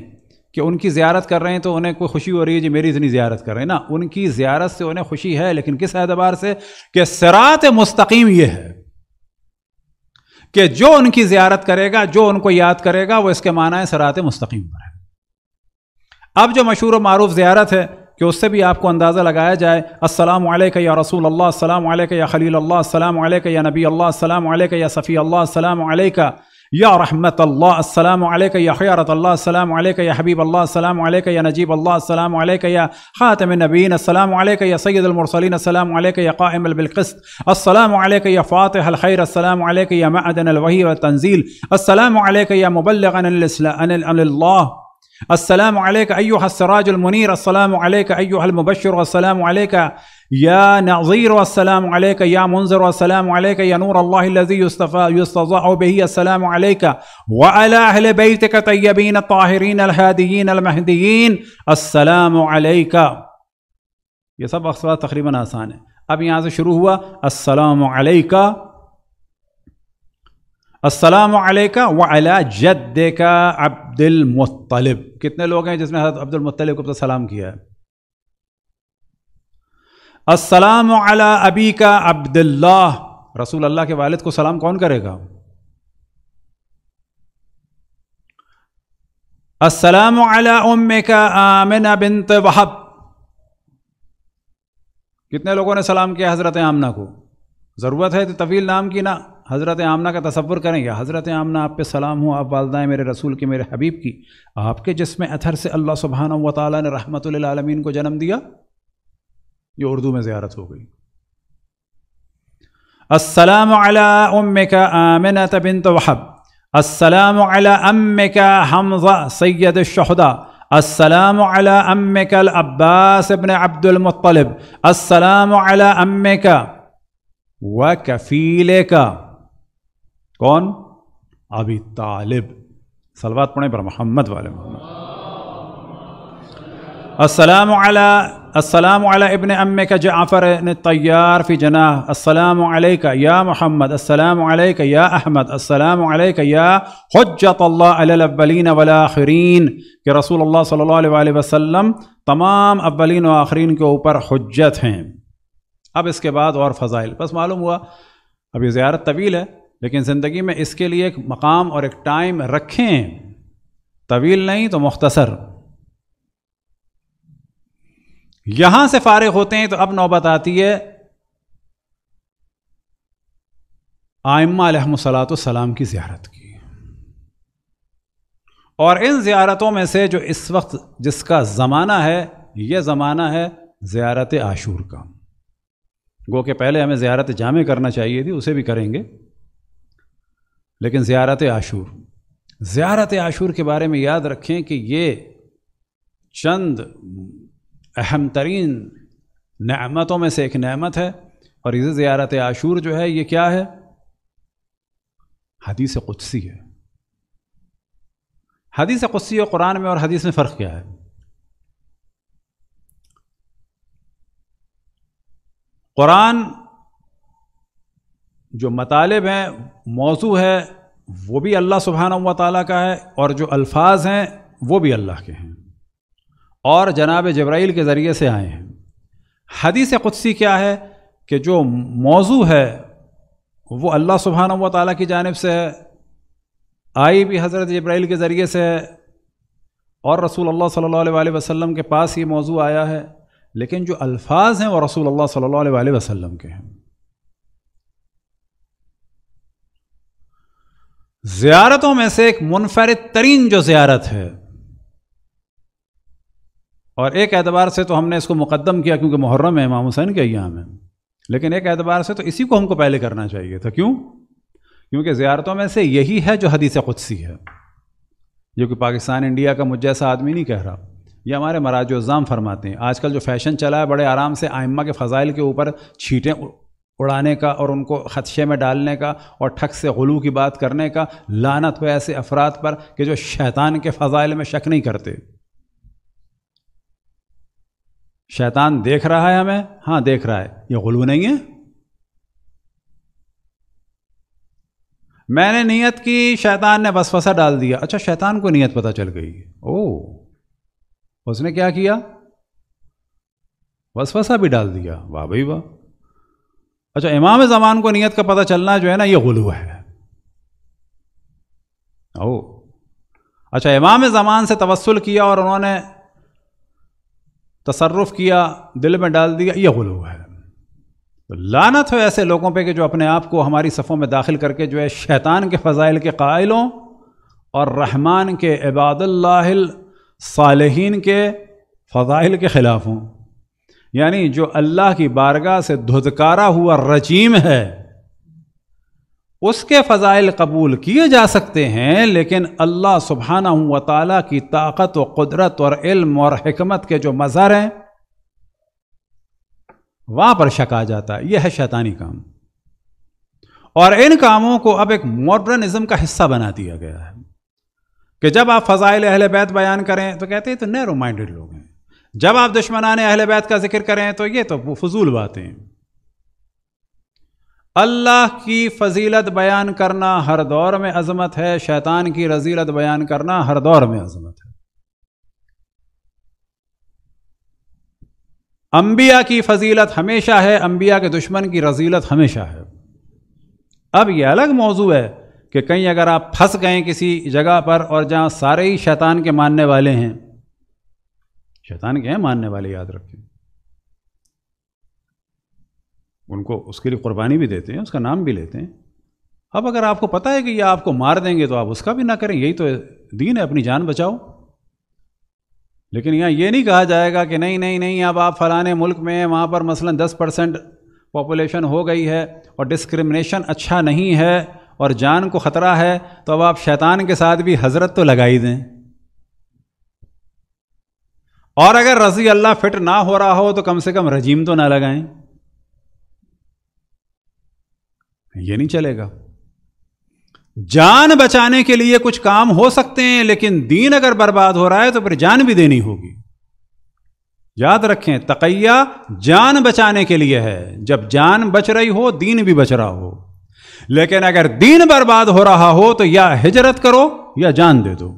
कि उनकी ज़्यारत कर रहे हैं तो उन्हें कोई खुशी हो रही है जी मेरी इतनी ज़्यारत कर रहे हैं ना उनकी ज़्यारत से उन्हें खुशी है लेकिन किस एतबार से कि सरात मुस्तकीम ये है कि जो उनकी ज़्यारत करेगा जो उनको याद करेगा वो इसके माना है सरात मुस्तकीम पर है अब जो मशहूर मरूफ ज़्यारत है کہ اس سے بھی آپ کو اندازہ لگایا جائے السلام علیکہ یا رسول اللہ السلام علیکہ یا خلیل اللہ السلام علیکہ یا نبی اللہ السلام علیکہ یا صفی اللہ السلام علیکہ يا رحمة الله السلام عليك يا خيارة الله السلام عليك يا حبيب الله السلام عليك يا نجيب الله السلام عليك يا خاتم النبيين السلام عليك يا سيد المرسلين السلام عليك يا قائم بالقسط السلام عليك يا فاتح الخير السلام عليك يا معدن الوحي والتنزيل السلام عليك يا مبلغا الإسلام عن الله السلام عليك أيها السراج المنير السلام عليك أيها المبشر السلام عليك يا نظير السلام عليك يا منذر السلام عليك يا نور الله الذي يستضاء به السلام عليك وعلى أهل بيتك الطيبين الطاهرين الهاديين المهديين السلام عليك يا सब अखबार तकरीबन आसान है अब यहाँ से शुरू हुआ असलका वला जद का अब्दुल मुत्तलिब कितने लोग हैं जिसने हजरत अब्दुल मुत्तलिब को अपना तो सलाम किया है असलम अला अबी का अब्दुल्ला रसूल अल्लाह के वालिद को सलाम कौन करेगा असलम अला उम का आमिना बिनत वहब कितने लोगों ने सलाम किया हज़रत आमना को ज़रूरत है तो तवील नाम की ना हज़रत आमना का तस्वुर करेंगे हज़रत आमना आप पे सलाम हो आप वालदाएँ मेरे रसूल के मेरे हबीब की आपके जिसमें अथर से अल्लाह सुबहान व ताली ने रहमतमीन को जन्म दिया ये उर्दू में ज़्यारत हो गई असलम उम का आमिन तबिन तोहब असलम अम का हमजा सैद शहदा السلام على أمك الأباس بن عبد المطلب السلام على أمك وكفيلك कौन अभी तालिब सलवात पढ़े पर मोहम्मद वाले मोहम्मद असलम असलम इबन अम का जाफ़र ने तैयार फ़ी जनाह असलम का या मोहम्मद असलम या अहमद असलम या हजतल्लाबलिन वलाखरीन के रसूल सल वसम तमाम अव्वलिन व आखरीन के ऊपर हजत हैं अब इसके बाद और फ़ज़ाइल बस मालूम हुआ अभी ज़्यारत तवील है लेकिन ज़िंदगी में इसके लिए एक मकाम और एक टाइम रखें तवील नहीं तो मुख्तसर यहां से फारग होते हैं तो अब नौबत आती है आयमा सलाम की ज़्यारत की और इन ज़्यारतों में से जो इस वक्त जिसका ज़माना है यह ज़माना है ज़्यारत आशूर का गो के पहले हमें ज़्यारत जामे करना चाहिए थी उसे भी करेंगे लेकिन ज़्यारत आशूर ज़्यारत आशूर के बारे में याद रखें कि ये चंद अहम तरीन नमतों में से एक नमत है और ये ज़्यारत आशूर जो है ये क्या है हदीस कुदसी है हदीस कुदसी और कुरान में और हदीस में फ़र्क क्या है कुरान जो मतालब हैं मौजू है वो भी अल्लाह सुबहाना व का है और जो अल्फाज हैं वो भी अल्लाह के हैं और जनाब जब्राइल के ज़रिए से आए हैं हदीस क़ुदसी क्या है कि जो मौजू है वो अल्लाह सुबहाना व की जानब से है आई भी हज़रत जब्राइल के ज़रिए से है और रसूल अल्लाह सल्ला अलैहि के पास ये मौजू आया है लेकिन जो अल्फाज हैं वो रसूल अल्लाह सल्ला वसलम के हैं ज़ियारतों में से एक मुनफरद तरीन जो ज़ियारत है और एक एतबार से तो हमने इसको मुकदम किया क्योंकि मुहर्रम है इमाम हुसैन के अयाम है लेकिन एक एतबार से तो इसी को हमको पहले करना चाहिए था क्यों क्योंकि ज़ियारतों में से यही है जो हदीस क़ुदसी है जो कि पाकिस्तान इंडिया का मुझे जैसा आदमी नहीं कह रहा ये हमारे मराज इज़ाम फरमाते हैं आजकल जो फैशन चला है बड़े आराम से आइम्मा के फ़जाइल के ऊपर छीटें उड़ाने का और उनको खदशे में डालने का और ठग से गलू की बात करने का लानत हो ऐसे अफराद पर कि जो शैतान के फ़ज़ाइल में शक नहीं करते शैतान देख रहा है हमें हाँ देख रहा है ये गलू नहीं है मैंने नीयत की शैतान ने वसवसा डाल दिया अच्छा शैतान को नीयत पता चल गई ओ उसने क्या किया वसवसा भी डाल दिया वाह भाई वाह अच्छा इमाम ज़मान को नीयत का पता चलना जो है ना ये गुलू है ओ अच्छा इमाम ज़मान से तवसल किया और उन्होंने तसरफ किया दिल में डाल दिया ये गुलू है तो लानत हो ऐसे लोगों पे कि जो अपने आप को हमारी सफ़ों में दाखिल करके जो है शैतान के फ़जाइल के कायलों और रहमान के इबादल सालहीन के फ़जाइल के ख़िलाफ़ हों यानी जो अल्लाह की बारगाह से धुदकारा हुआ रजीम है उसके फ़ज़ाइल कबूल किए जा सकते हैं लेकिन अल्लाह सुबहाना हुआ ताला की ताकत व कुदरत और इल्म और हमत के जो मज़हर हैं वहां पर शक आ जाता है यह है शैतानी काम और इन कामों को अब एक मॉडर्निज़म का हिस्सा बना दिया गया है कि जब आप फ़ज़ाइल अहल बैत बयान करें तो कहते हैं तो नैरो माइंडेड लोग जब आप दुश्मनान अहल बैत का जिक्र करें तो ये तो फजूल बातें अल्लाह की फजीलत बयान करना हर दौर में अजमत है शैतान की रजीलत बयान करना हर दौर में अजमत है अंबिया की फजीलत हमेशा है अंबिया के दुश्मन की रजीलत हमेशा है अब यह अलग मौजू है कि कहीं अगर आप फंस गए किसी जगह पर और जहां सारे ही शैतान के मानने वाले हैं शैतान के हैं मानने वाले याद रखें उनको उसके लिए कुर्बानी भी देते हैं उसका नाम भी लेते हैं अब अगर आपको पता है कि ये आपको मार देंगे तो आप उसका भी ना करें यही तो दीन है अपनी जान बचाओ लेकिन यहाँ ये नहीं कहा जाएगा कि नहीं नहीं नहीं अब आप फलाने मुल्क में वहाँ पर मसलन 10 परसेंट पॉपुलेशन हो गई है और डिस्क्रिमिनेशन अच्छा नहीं है और जान को ख़तरा है तो अब आप शैतान के साथ भी हजरत तो लगा ही दें और अगर रजी अल्लाह फिट ना हो रहा हो तो कम से कम रजीम तो ना लगाएं ये नहीं चलेगा जान बचाने के लिए कुछ काम हो सकते हैं लेकिन दीन अगर बर्बाद हो रहा है तो फिर जान भी देनी होगी याद रखें तकैया जान बचाने के लिए है जब जान बच रही हो दीन भी बच रहा हो लेकिन अगर दीन बर्बाद हो रहा हो तो या हिजरत करो या जान दे दो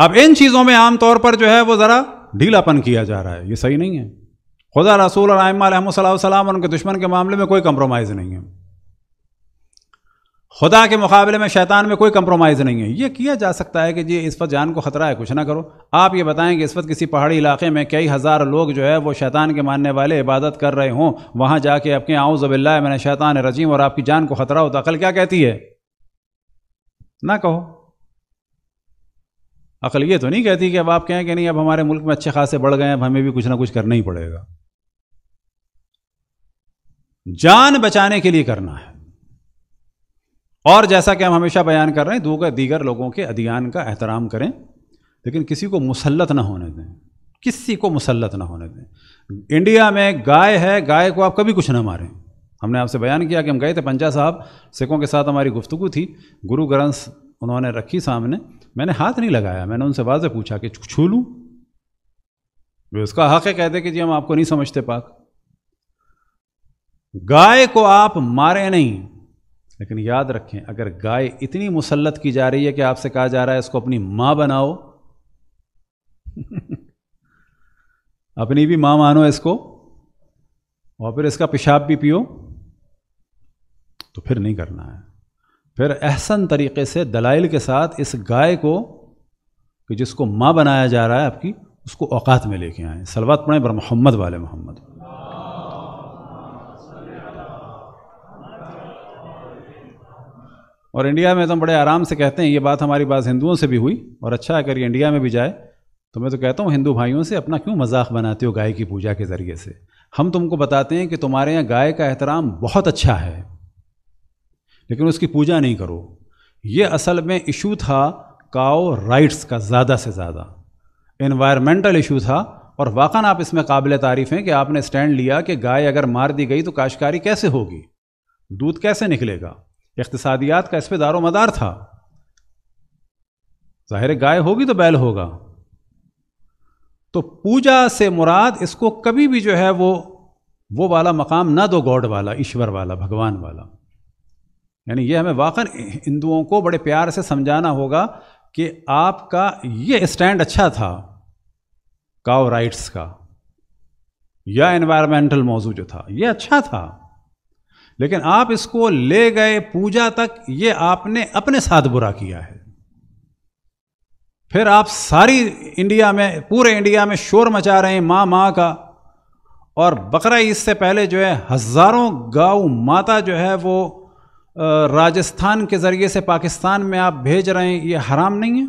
अब इन चीज़ों में आमतौर पर जो है वो ज़रा ढीलापन किया जा रहा है ये सही नहीं है खुदा रसूल और आयमसम और उनके दुश्मन के मामले में कोई कम्प्रोमाइज़ नहीं है खुदा के मुकाबले में शैतान में कोई कम्प्रोमाइज़ नहीं है ये किया जा सकता है कि जी इस वक्त जान को ख़तरा है कुछ ना करो आप ये बताएं कि इस वक्त किसी पहाड़ी इलाके में कई हज़ार लोग जो है वो शैतान के मानने वाले इबादत कर रहे हों वहाँ जाके आपके जबिल्ला मैंने शैतान रजीम और आपकी जान को ख़तरा हो तो अकल क्या कहती है ना कहो अकल ये तो नहीं कहती कि अब आप कहें कि नहीं अब हमारे मुल्क में अच्छे खासे बढ़ गए अब हमें भी कुछ ना कुछ करना ही पड़ेगा जान बचाने के लिए करना है और जैसा कि हम हमेशा बयान कर रहे हैं दो दीगर लोगों के अधियान का एहतराम करें लेकिन किसी को मुसलत ना होने दें किसी को मुसलत ना होने दें इंडिया में गाय है गाय को आप कभी कुछ ना मारें हमने आपसे बयान किया कि हम गए थे पंजा साहब सिखों के साथ हमारी गुफ्तु थी गुरु ग्रंथ उन्होंने रखी सामने मैंने हाथ नहीं लगाया मैंने उनसे वाजे पूछा कि छू लूँ वे उसका हक है कहते कि जी हम आपको नहीं समझते पाक गाय को आप मारे नहीं लेकिन याद रखें अगर गाय इतनी मुसलत की जा रही है कि आपसे कहा जा रहा है इसको अपनी मां बनाओ अपनी भी मां मानो इसको और फिर इसका पेशाब भी पियो तो फिर नहीं करना है फिर एहसन तरीके से दलाइल के साथ इस गाय को कि जिसको माँ बनाया जा रहा है आपकी उसको औकात में लेके आएँ सलवात पढ़ें बर मोहम्मद वाले मोहम्मद और इंडिया में तो हम बड़े आराम से कहते हैं ये बात हमारी बात हिंदुओं से भी हुई और अच्छा अगर ये इंडिया में भी जाए तो मैं तो कहता हूँ हिंदू भाइयों से अपना क्यों मजाक बनाते हो गाय की पूजा के ज़रिए से हम तुमको बताते हैं कि तुम्हारे यहाँ गाय का एहतराम बहुत अच्छा है लेकिन उसकी पूजा नहीं करो ये असल में इशू था काओ राइट्स का ज़्यादा से ज़्यादा इन्वायरमेंटल इशू था और वाकन आप इसमें काबिल तारीफ़ हैं कि आपने स्टैंड लिया कि गाय अगर मार दी गई तो काशकारी कैसे होगी दूध कैसे निकलेगा इकतसादियात का इस पर दारो मदार था ज़ाहिर गाय होगी तो बैल होगा तो पूजा से मुराद इसको कभी भी जो है वो वो वाला मकाम ना दो गॉड वाला ईश्वर वाला भगवान वाला यानी ये हमें वाकई हिंदुओं को बड़े प्यार से समझाना होगा कि आपका ये स्टैंड अच्छा था काव राइट्स का या एनवायरमेंटल मौजू जो था ये अच्छा था लेकिन आप इसको ले गए पूजा तक ये आपने अपने साथ बुरा किया है फिर आप सारी इंडिया में पूरे इंडिया में शोर मचा रहे हैं माँ माँ का और बकरा ईद से पहले जो है हज़ारों गाऊ माता जो है वो राजस्थान के ज़रिए से पाकिस्तान में आप भेज रहे हैं ये हराम नहीं है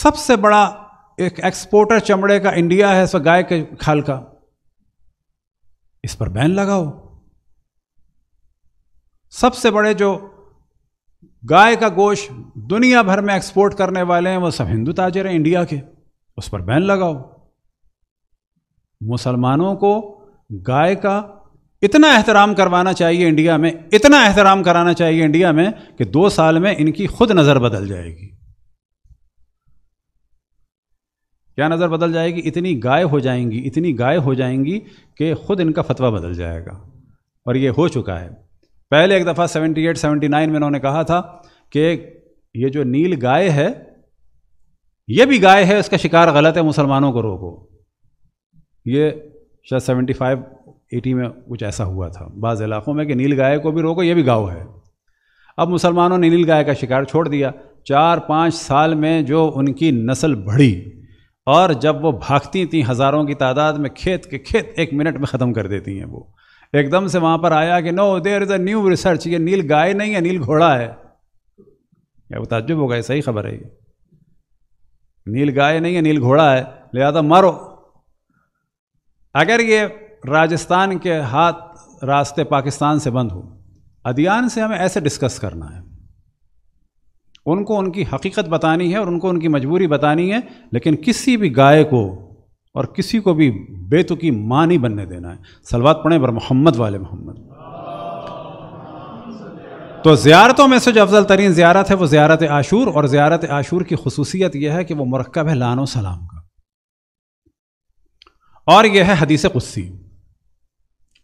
सबसे बड़ा एक एक्सपोर्टर चमड़े का इंडिया है सो गाय के खाल का इस पर बैन लगाओ सबसे बड़े जो गाय का गोश दुनिया भर में एक्सपोर्ट करने वाले हैं वो सब हिंदू ताजर हैं इंडिया के उस पर बैन लगाओ मुसलमानों को गाय का इतना एहतराम करवाना चाहिए इंडिया में इतना एहतराम कराना चाहिए इंडिया में कि दो साल में इनकी खुद नज़र बदल जाएगी क्या नज़र बदल जाएगी इतनी गाय हो जाएंगी इतनी गाय हो जाएंगी कि खुद इनका फतवा बदल जाएगा और ये हो चुका है पहले एक दफ़ा 78, 79 में उन्होंने कहा था कि ये जो नील गाय है ये भी गाय है इसका शिकार गलत है मुसलमानों को रोको ये शायद फाइव एटी में कुछ ऐसा हुआ था बाज़ इलाक़ों में कि नील गाय को भी रोको ये भी गाँव है अब मुसलमानों ने नील गाय का शिकार छोड़ दिया चार पाँच साल में जो उनकी नस्ल बढ़ी और जब वो भागती थी हज़ारों की तादाद में खेत के खेत एक मिनट में ख़त्म कर देती हैं वो एकदम से वहाँ पर आया कि no there is a new research ये नील गाय नहीं है नील घोड़ा है या वो ताजुब होगा सही खबर है ये नील गाय नहीं है नील घोड़ा है लिहाजा मारो अगर ये राजस्थान के हाथ रास्ते पाकिस्तान से बंद हो अदियान से हमें ऐसे डिस्कस करना है उनको उनकी हकीकत बतानी है और उनको उनकी मजबूरी बतानी है लेकिन किसी भी गाय को और किसी को भी बेतुकी माँ नहीं बनने देना है सलवात पढ़ें बर मोहम्मद वाले मोहम्मद तो ज़्यारतों में से जो अफजल तरीन ज़्यारत है वो ज़्यारत आशूर और ज़्यारत आशूर की खसूसियत यह है कि वह मरकब है लानो सलाम का और यह है हदीस कुस्सी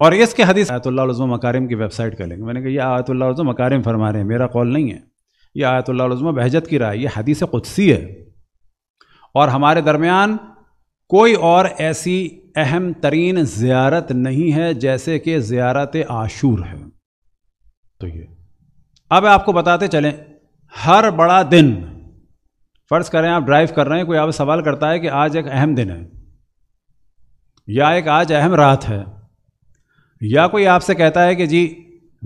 और इसके हदीस आयतुल्लाज़म मकारिम की वेबसाइट का लिंक मैंने कहा ये यह आयतुल्लाज़म मकारिम फरमा रहे हैं मेरा कॉल नहीं है ये यह आयतुल्लाज़म बहजत की राय ये हदीस कुदसी है और हमारे दरमियान कोई और ऐसी अहम तरीन ज़्यारत नहीं है जैसे कि ज़्यारत आशूर है तो ये अब आपको बताते चलें हर बड़ा दिन फ़र्ज़ करें आप ड्राइव कर रहे हैं कोई आप सवाल करता है कि आज एक अहम दिन है या एक आज अहम रात है या कोई आपसे कहता है कि जी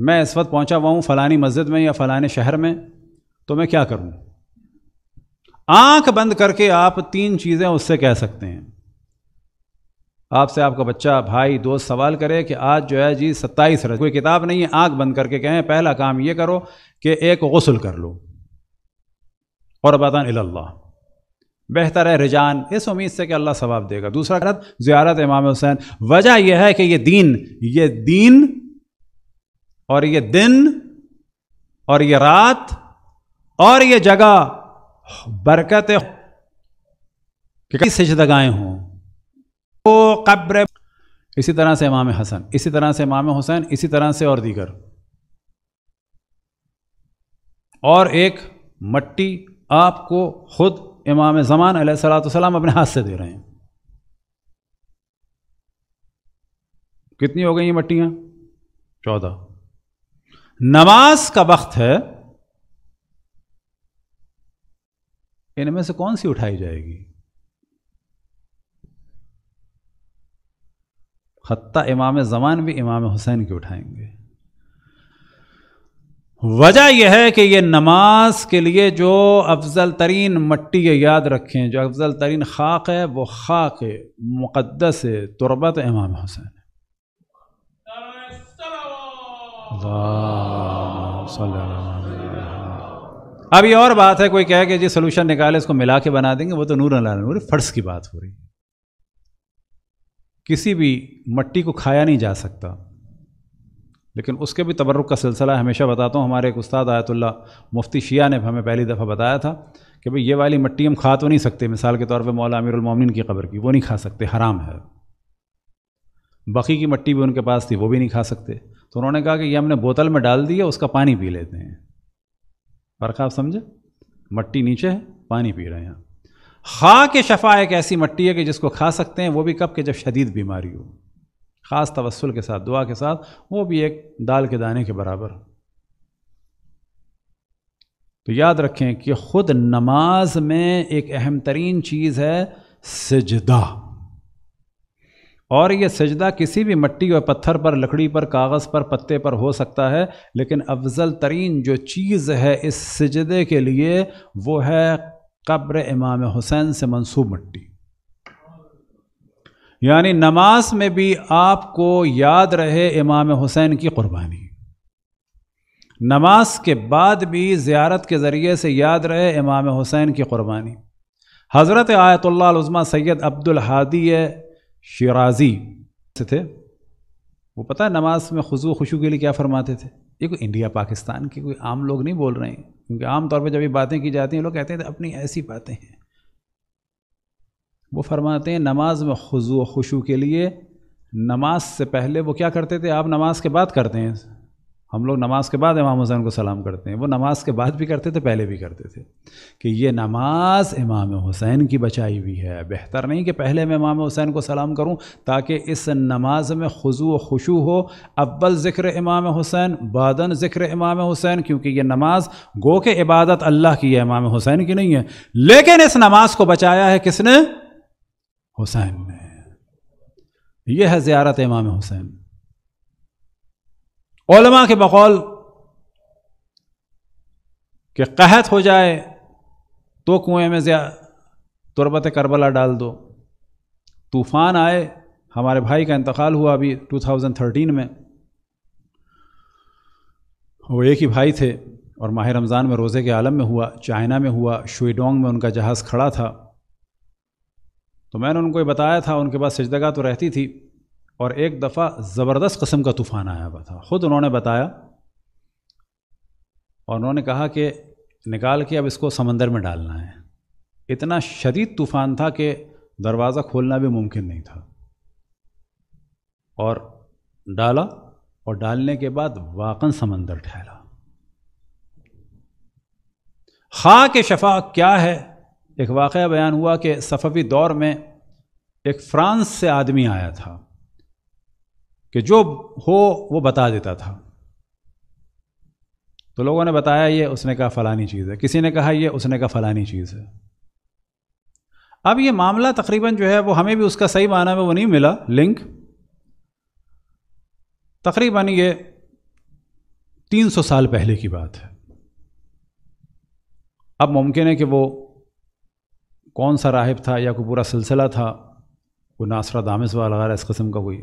मैं इस वक्त पहुंचा हुआ हूं फलानी मस्जिद में या फलाने शहर में तो मैं क्या करूं आंख बंद करके आप तीन चीज़ें उससे कह सकते हैं आपसे आपका बच्चा भाई दोस्त सवाल करे कि आज जो है जी सत्ताईस रज कोई किताब नहीं है आंख बंद करके कहें पहला काम ये करो कि एक गसल कर लो और बता अल्लाह बेहतर है रिजान इस उम्मीद से कि अल्लाह सवाब देगा दूसरा गलत ज़्यारत इमाम हुसैन वजह यह है कि ये दीन ये दीन और ये दिन और ये रात और ये जगह बरकत कि हों तो कब्र इसी तरह से इमाम हसन इसी तरह से इमाम हुसैन इसी तरह से और दीगर और एक मट्टी आपको खुद इमाम ज़मान सलाम अपने हाथ से दे रहे हैं कितनी हो गई मट्टियाँ चौदह नमाज का वक्त है इनमें से कौन सी उठाई जाएगी हत्ता इमाम ज़मान भी इमाम हुसैन की उठाएंगे वजह यह है कि यह नमाज के लिए जो अफजल तरीन मट्टी है याद रखें जो अफजल तरीन खाक है वो खाक है मुक़दस है तुरबत इमाम हुसैन अब ये और बात है कोई कहे कि जी सोल्यूशन निकाले इसको मिला के बना देंगे वो तो नूर अला नूर फर्श की बात हो रही है किसी भी मट्टी को खाया नहीं जा सकता लेकिन उसके भी तबर्रुक का सिलसिला हमेशा बताता हूँ हमारे एक उस्ताद आयतुल्ला मुफ्ती शिया ने हमें पहली दफ़ा बताया था कि भाई ये वाली मट्टी हम खा तो नहीं सकते मिसाल के तौर पर मौला अमीरमिन की कब्र की वो नहीं खा सकते हराम है बाकी की मट्टी भी उनके पास थी वो भी नहीं खा सकते तो उन्होंने कहा कि ये हमने बोतल में डाल दी है उसका पानी पी लेते हैं फर्क आप समझे मट्टी नीचे है पानी पी रहे हैं खा के शफा एक ऐसी मट्टी है कि जिसको खा सकते हैं वो भी कब के जब शदीद बीमारी हो ख़ास तवसल के साथ दुआ के साथ वो भी एक दाल के दाने के बराबर तो याद रखें कि ख़ुद नमाज में एक अहम तरीन चीज़ है सजदा और ये सजदा किसी भी मट्टी और पत्थर पर लकड़ी पर कागज़ पर पत्ते पर हो सकता है लेकिन अफजल तरीन जो चीज़ है इस सजदे के लिए वो है कब्र इमाम हुसैन से मंसूब मट्टी यानी नमाज में भी आपको याद रहे इमाम हुसैन की क़ुरबानी नमाज के बाद भी ज़्यारत के ज़रिए से याद रहे इमाम हुसैन की क़ुरबानी हज़रत आयतुल्लाज़मा सैयद अब्दुल हादी शराजी से थे वो पता है नमाज में खुजू खुशू के लिए क्या फरमाते थे ये कोई इंडिया पाकिस्तान के कोई आम लोग नहीं बोल रहे हैं क्योंकि आम तौर पर जब ये बातें की जाती हैं लोग कहते हैं अपनी ऐसी बातें हैं वो फरमाते हैं नमाज में खजू खुशू के लिए नमाज से पहले वो क्या करते थे आप नमाज के बाद करते हैं हम लोग नमाज के बाद इमाम हुसैन को सलाम करते हैं वो नमाज के बाद भी करते थे पहले भी करते थे कि ये नमाज इमाम हुसैन की बचाई हुई है बेहतर नहीं कि पहले मैं इमाम हुसैन को सलाम करूं ताकि इस नमाज में खजू खुशू हो अव्वल ज़िक्र इमाम हुसैन बादन ज़िक्र इमाम हुसैन क्योंकि ये नमाज गो के इबादत अल्लाह की है इमाम हुसैन की नहीं है लेकिन इस नमाज को बचाया है किसने हुसैन में यह है ज़्यारत इमाम हुसैन ओलमा के बकौल कि कहत हो जाए तो कुएं में ज्या तुरबत करबला डाल दो तूफ़ान आए हमारे भाई का इंतकाल हुआ अभी 2013 में वो एक ही भाई थे और माह रमज़ान में रोज़े के आलम में हुआ चाइना में हुआ शुईडोंग में उनका जहाज़ खड़ा था तो मैंने उनको ये बताया था उनके पास सजदगा तो रहती थी और एक दफ़ा ज़बरदस्त कस्म का तूफ़ान आया हुआ था ख़ुद उन्होंने बताया और उन्होंने कहा कि निकाल के अब इसको समंदर में डालना है इतना शदीद तूफ़ान था कि दरवाज़ा खोलना भी मुमकिन नहीं था और डाला और डालने के बाद वाकन समंदर ठहरा खा के शफा क्या है एक वाक़ बयान हुआ कि सफ़वी दौर में एक फ्रांस से आदमी आया था कि जो हो वो बता देता था तो लोगों ने बताया ये उसने कहा फ़लानी चीज़ है किसी ने कहा ये उसने कहा फ़लानी चीज़ है अब ये मामला तकरीबन जो है वो हमें भी उसका सही माना में वो नहीं मिला लिंक तकरीबन ये 300 साल पहले की बात है अब मुमकिन है कि वो कौन सा राहिब था या कोई पूरा सिलसिला था कोई नासरा दामिस वगैरह इस कस्म का कोई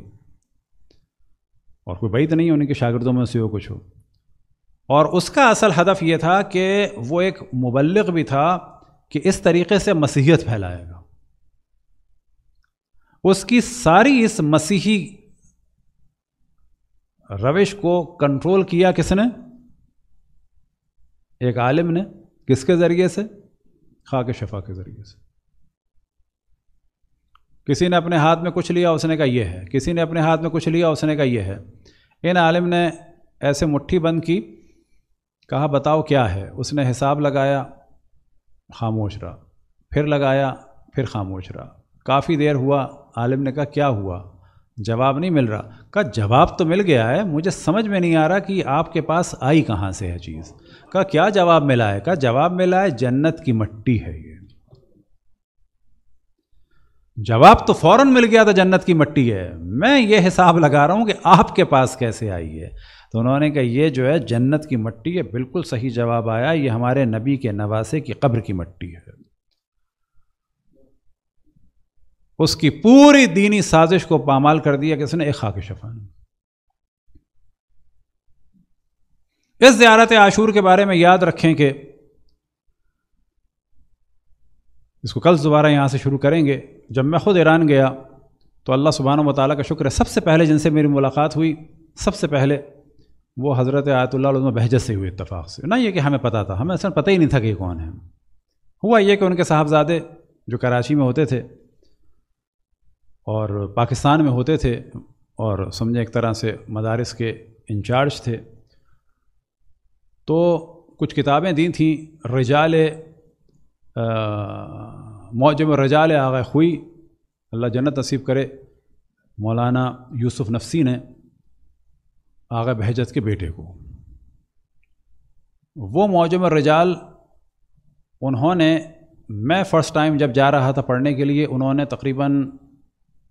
और कोई बैत नहीं उनके शागिर्दों में से हो कुछ हो और उसका असल हदफ ये था कि वो एक मुबलक भी था कि इस तरीके से मसीहत फैलाएगा उसकी सारी इस मसीही रविश को कंट्रोल किया किसने एक आलिम ने किसके ज़रिए से खा के शफा के ज़रिए से किसी ने अपने हाथ में कुछ लिया उसने कहा ये है किसी ने अपने हाथ में कुछ लिया उसने कहा ये है इन आलिम ने ऐसे मुट्ठी बंद की कहा बताओ क्या है उसने हिसाब लगाया खामोश रहा फिर लगाया फिर खामोश रहा काफ़ी देर हुआ आलिम ने कहा क्या हुआ जवाब नहीं मिल रहा का जवाब तो मिल गया है मुझे समझ में नहीं आ रहा कि आपके पास आई कहाँ से है चीज़ का क्या जवाब मिला है का जवाब मिला है जन्नत की मट्टी है ये जवाब तो फौरन मिल गया था जन्नत की मट्टी है मैं ये हिसाब लगा रहा हूँ कि आपके पास कैसे आई है तो उन्होंने कहा ये जो है जन्नत की मट्टी है बिल्कुल सही जवाब आया ये हमारे नबी के नवासे की कब्र की मट्टी है उसकी पूरी दीनी साजिश को पामाल कर दिया किसने एक खाक शफान इस ज़्यारत आशूर के बारे में याद रखें कि इसको कल दोबारा यहां से शुरू करेंगे जब मैं ख़ुद ईरान गया तो अल्लाह सुबहान वाली का शुक्र है सबसे पहले जिनसे मेरी मुलाकात हुई सबसे पहले वो हज़रत आयतुल्ला बहजत से हुए इतफ़ाक़ से ना ये कि हमें पता था हमें असल पता ही नहीं था कि कौन है हुआ ये कि उनके साहबजादे जो कराची में होते थे और पाकिस्तान में होते थे और समझे एक तरह से मदारस के इंचार्ज थे तो कुछ किताबें दी थी रजाल मौजम रजाल आगे खुई अल्लाह जन्नत नसीब करे मौलाना यूसुफ नफसी ने आगे बहजत के बेटे को वो मौजम रजाल उन्होंने मैं फ़र्स्ट टाइम जब जा रहा था पढ़ने के लिए उन्होंने तकरीबन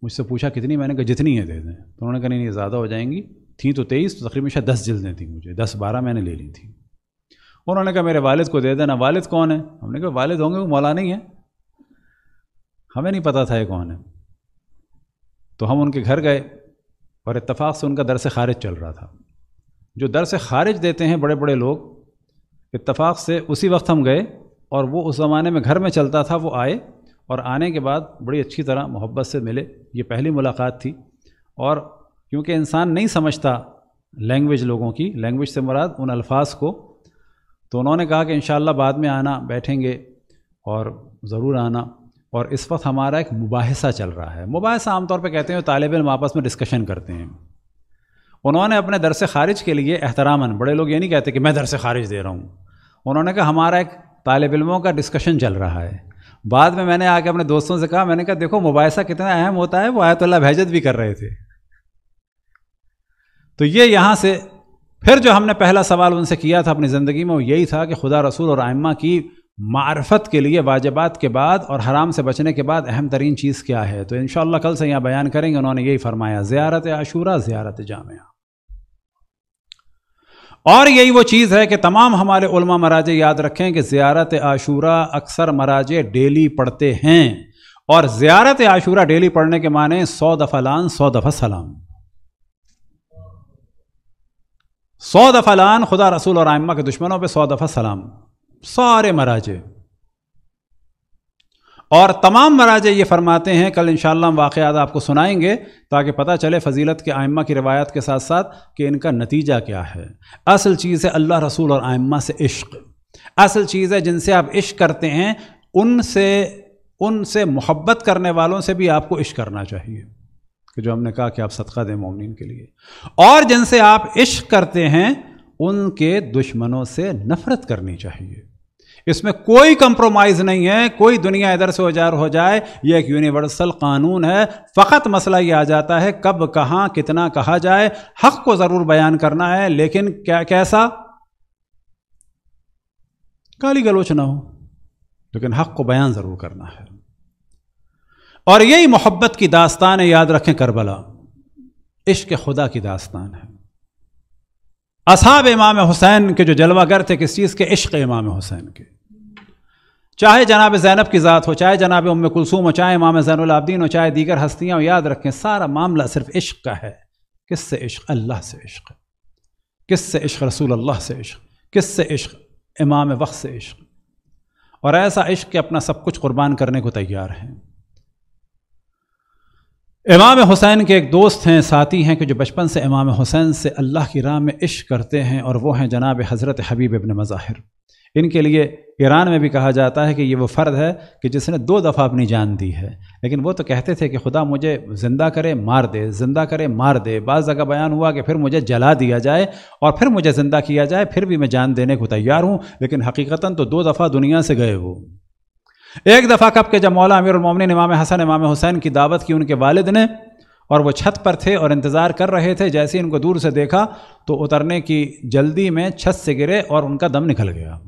मुझसे पूछा कितनी मैंने कहा जितनी है दे दें तो उन्होंने कहा नहीं नहीं ज़्यादा हो जाएंगी थी तो तेईस तो तकरीबन शायद दस जल्दें थी मुझे दस बारह मैंने ले ली थी उन्होंने कहा मेरे वालिद को दे देना वालिद कौन है हमने कहा वालिद होंगे वो मौलाना ही है हमें नहीं पता था ये कौन है तो हम उनके घर गए और इतफ़ाक़ से उनका दरस ख़ारिज चल रहा था जो दरस ख़ारिज देते हैं बड़े बड़े लोग इतफ़ाक़ से उसी वक्त हम गए और वो उस ज़माने में घर में चलता था वो आए और आने के बाद बड़ी अच्छी तरह मोहब्बत से मिले ये पहली मुलाकात थी और क्योंकि इंसान नहीं समझता लैंग्वेज लोगों की लैंग्वेज से मुराद उन अल्फाज को तो उन्होंने कहा कि इन बाद में आना बैठेंगे और ज़रूर आना और इस वक्त हमारा एक मुबासा चल रहा है मुबासा आमतौर पर कहते हैं तालब इम आपस में डिस्कशन करते हैं उन्होंने अपने दर से खारिज के लिए एहतरामन बड़े लोग ये नहीं कहते कि मैं दर से खारिज दे रहा हूँ उन्होंने कहा हमारा एक तालब इलमों का डिस्कशन चल रहा है बाद में मैंने आके अपने दोस्तों से कहा मैंने कहा देखो मुबासा कितना अहम होता है वो आयतुल्ला भैजत भी कर रहे थे तो ये यहाँ से फिर जो हमने पहला सवाल उनसे किया था अपनी ज़िंदगी में वो यही था कि खुदा रसूल और आयमा की मार्फत के लिए वाजबात के बाद और हराम से बचने के बाद अहम तरीन चीज़ क्या है तो इन कल से यहाँ बयान करेंगे उन्होंने यही फरमाया ज़्यारत आशूरा ज़्यारत जामिया और यही वो चीज़ है कि तमाम हमारे उलमा मराजे याद रखें कि ज़्यारत आशूरा अक्सर मराजे डेली पढ़ते हैं और ज़्यारत आशूरा डेली पढ़ने के माने सौ दफ़ा लान सौ दफ़ा सलाम सौ दफ़ा लान खुदा रसूल और आयमा के दुश्मनों पर सौ दफ़ा सलाम सारे मराजे और तमाम मराजे ये फरमाते हैं कल इंशाल्लाह हम वाक़ात आपको सुनाएंगे ताकि पता चले फजीलत के आयमा की रवायत के साथ साथ कि इनका नतीजा क्या है असल चीज़ है अल्लाह रसूल और आयमा से इश्क असल चीज़ है जिनसे आप इश्क करते हैं उनसे उनसे मोहब्बत करने वालों से भी आपको इश्क करना चाहिए कि जो हमने कहा कि आप सदका दें मोमिन के लिए और जिनसे आप इश्क करते हैं उनके दुश्मनों से नफ़रत करनी चाहिए इसमें कोई कंप्रोमाइज़ नहीं है कोई दुनिया इधर से उजार हो जाए यह एक यूनिवर्सल कानून है फ़कत मसला ये आ जाता है कब कहाँ कितना कहा जाए हक को ज़रूर बयान करना है लेकिन क्या कैसा काली गलोच ना हो लेकिन हक को बयान ज़रूर करना है और यही मोहब्बत की दास्तान है याद रखें करबला इश्क खुदा की दास्तान है असाब इमाम हुसैन के जो जलवागर थे किस चीज़ के इश्क इमाम हुसैन के चाहे जनाब जैनब की ज़ात हो चाहे जनाब उम कुलसूम हो चाहे इमाम जैनलाब्दीन हो चाहे दीगर हस्तियाँ हो याद रखें सारा मामला सिर्फ इश्क का है किस से इश्क अल्लाह से इश्क किस से इश्क रसूल अल्लाह से इश्क किस से इश्क इमाम वक्त से इश्क और ऐसा इश्क के अपना सब कुछ कुर्बान करने को तैयार हैं इमाम हुसैन के एक दोस्त हैं साथी हैं कि जो बचपन से इमाम हुसैन से अल्लाह की राह में इश्क करते हैं और वो हैं जनाब हज़रत हबीब इबन मज़ाहिर इनके लिए ईरान में भी कहा जाता है कि ये वो फ़र्द है कि जिसने दो दफ़ा अपनी जान दी है लेकिन वो तो कहते थे कि खुदा मुझे ज़िंदा करे मार दे ज़िंदा करे मार दे बाज़ जगह बयान हुआ कि फिर मुझे जला दिया जाए और फिर मुझे ज़िंदा किया जाए फिर भी मैं जान देने को तैयार हूँ लेकिन हकीकता तो दो दफ़ा दुनिया से गए वो एक दफ़ा कब के जब मौला अमीर उलमिन इमाम हसन इमाम हुसैन की दावत की उनके वालिद ने और वो छत पर थे और इंतज़ार कर रहे थे जैसे ही इनको दूर से देखा तो उतरने की जल्दी में छत से गिरे और उनका दम निकल गया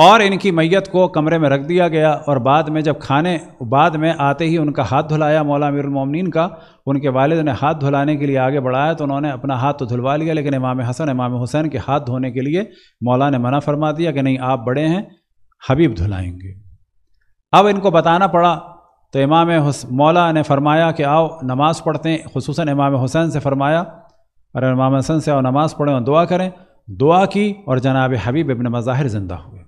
और इनकी मैयत को कमरे में रख दिया गया और बाद में जब खाने बाद में आते ही उनका हाथ धुलाया मौला अमीरमिन का उनके वालिद ने हाथ धुलाने के लिए आगे बढ़ाया तो उन्होंने अपना हाथ तो धुलवा लिया लेकिन इमाम हसन इमाम हुसैन के हाथ धोने के लिए मौला ने मना फरमा दिया कि नहीं आप बड़े हैं हबीब धुलाएंगे अब इनको बताना पड़ा तो इमाम मौला ने फरमाया कि आओ नमाज़ पढ़ते हैं खसूस इमाम हुसैन से फरमाया और इमाम हसन से आओ नमाज़ पढ़ें और दुआ करें दुआ की और जनाब हबीब इबन मज़ाहिर ज़िंदा हुए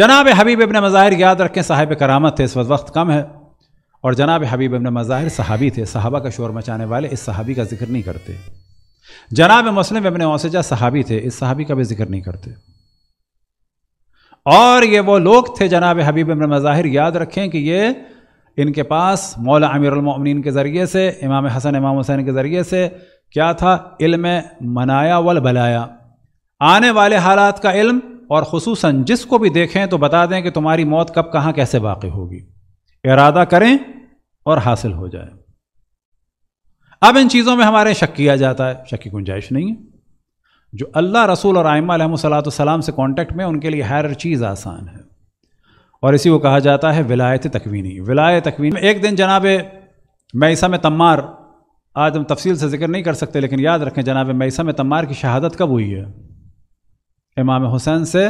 जनाब हबीब इबन मज़ाहिर याद रखें साहिब करामत थे इस वक्त वक्त कम है और जनाब हबीब इबन मज़ाहिर सहाबी थे सहाबा का शोर मचाने वाले इस सहाबी का जिक्र नहीं करते जनाब मुस्लिम इबन औसजा सहाबी थे इस सहाबी का भी जिक्र नहीं करते और ये वो लोग थे जनाब हबीब इमर मज़ाहिर याद रखें कि ये इनके पास मौला अमीरमिन के ज़रिए से इमाम हसन इमाम हुसैन के ज़रिए से क्या था इल्म मनाया वल बलाया आने वाले हालात का इल्म और खसूस जिसको भी देखें तो बता दें कि तुम्हारी मौत कब कहाँ कैसे वाक़ होगी इरादा करें और हासिल हो जाए अब इन चीज़ों में हमारे शक किया जाता है शक की गुंजाइश नहीं है जो अल्लाह रसूल और आयमसलाम सलाम से कॉन्टेक्ट में उनके लिए हर चीज़ आसान है और इसी को कहा जाता है विलायत तकवीनी विलायत तकवीन एक दिन जनाब मैसम तम्मार आज हम तफसील से जिक्र नहीं कर सकते लेकिन याद रखें जनाब मैसम तम्मार की शहादत कब हुई है इमाम हुसैन से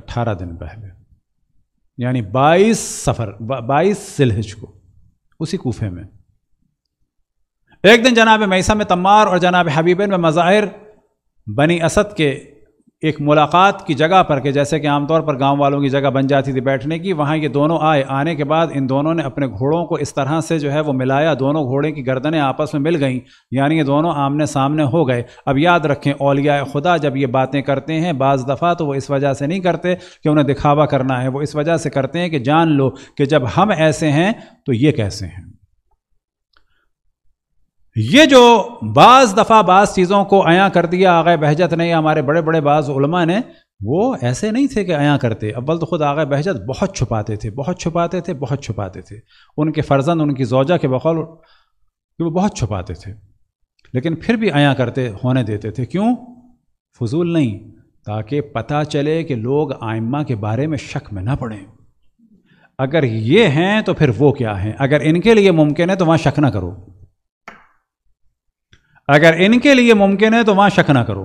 18 दिन पहले यानी 22 सफ़र 22 सिलहज को उसी कोफे में एक दिन जनाब मैसम तमार तम्मार और जनाब हबीबन में मज़ाहिर बनी असद के एक मुलाकात की जगह पर के जैसे कि आमतौर पर गांव वालों की जगह बन जाती थी बैठने की वहाँ ये दोनों आए आने के बाद इन दोनों ने अपने घोड़ों को इस तरह से जो है वो मिलाया दोनों घोड़े की गर्दनें आपस में मिल गईं यानी ये दोनों आमने सामने हो गए अब याद रखें ओलिया खुदा जब ये बातें करते हैं बाज़ दफ़ा तो वो इस वजह से नहीं करते कि उन्हें दिखावा करना है वो इस वजह से करते हैं कि जान लो कि जब हम ऐसे हैं तो ये कैसे हैं ये जो बाज़ दफ़ा बाज़ चीज़ों को अया कर दिया आगे बहजत ने हमारे बड़े बड़े बाज़ उलमा ने वो ऐसे नहीं थे कि आया करते अव्वल तो ख़ुद आगे बहजत बहुत छुपाते थे बहुत छुपाते थे बहुत छुपाते थे उनके फर्जंद उनकी जोजा के बकौल वो बहुत छुपाते थे लेकिन फिर भी अयाँ करते होने देते थे क्यों फजूल नहीं ताकि पता चले कि लोग आइमा के बारे में शक में ना पड़ें अगर ये हैं तो फिर वो क्या हैं अगर इनके लिए मुमकिन है तो वहाँ शक ना करो अगर इनके लिए मुमकिन है तो वहाँ शक ना करो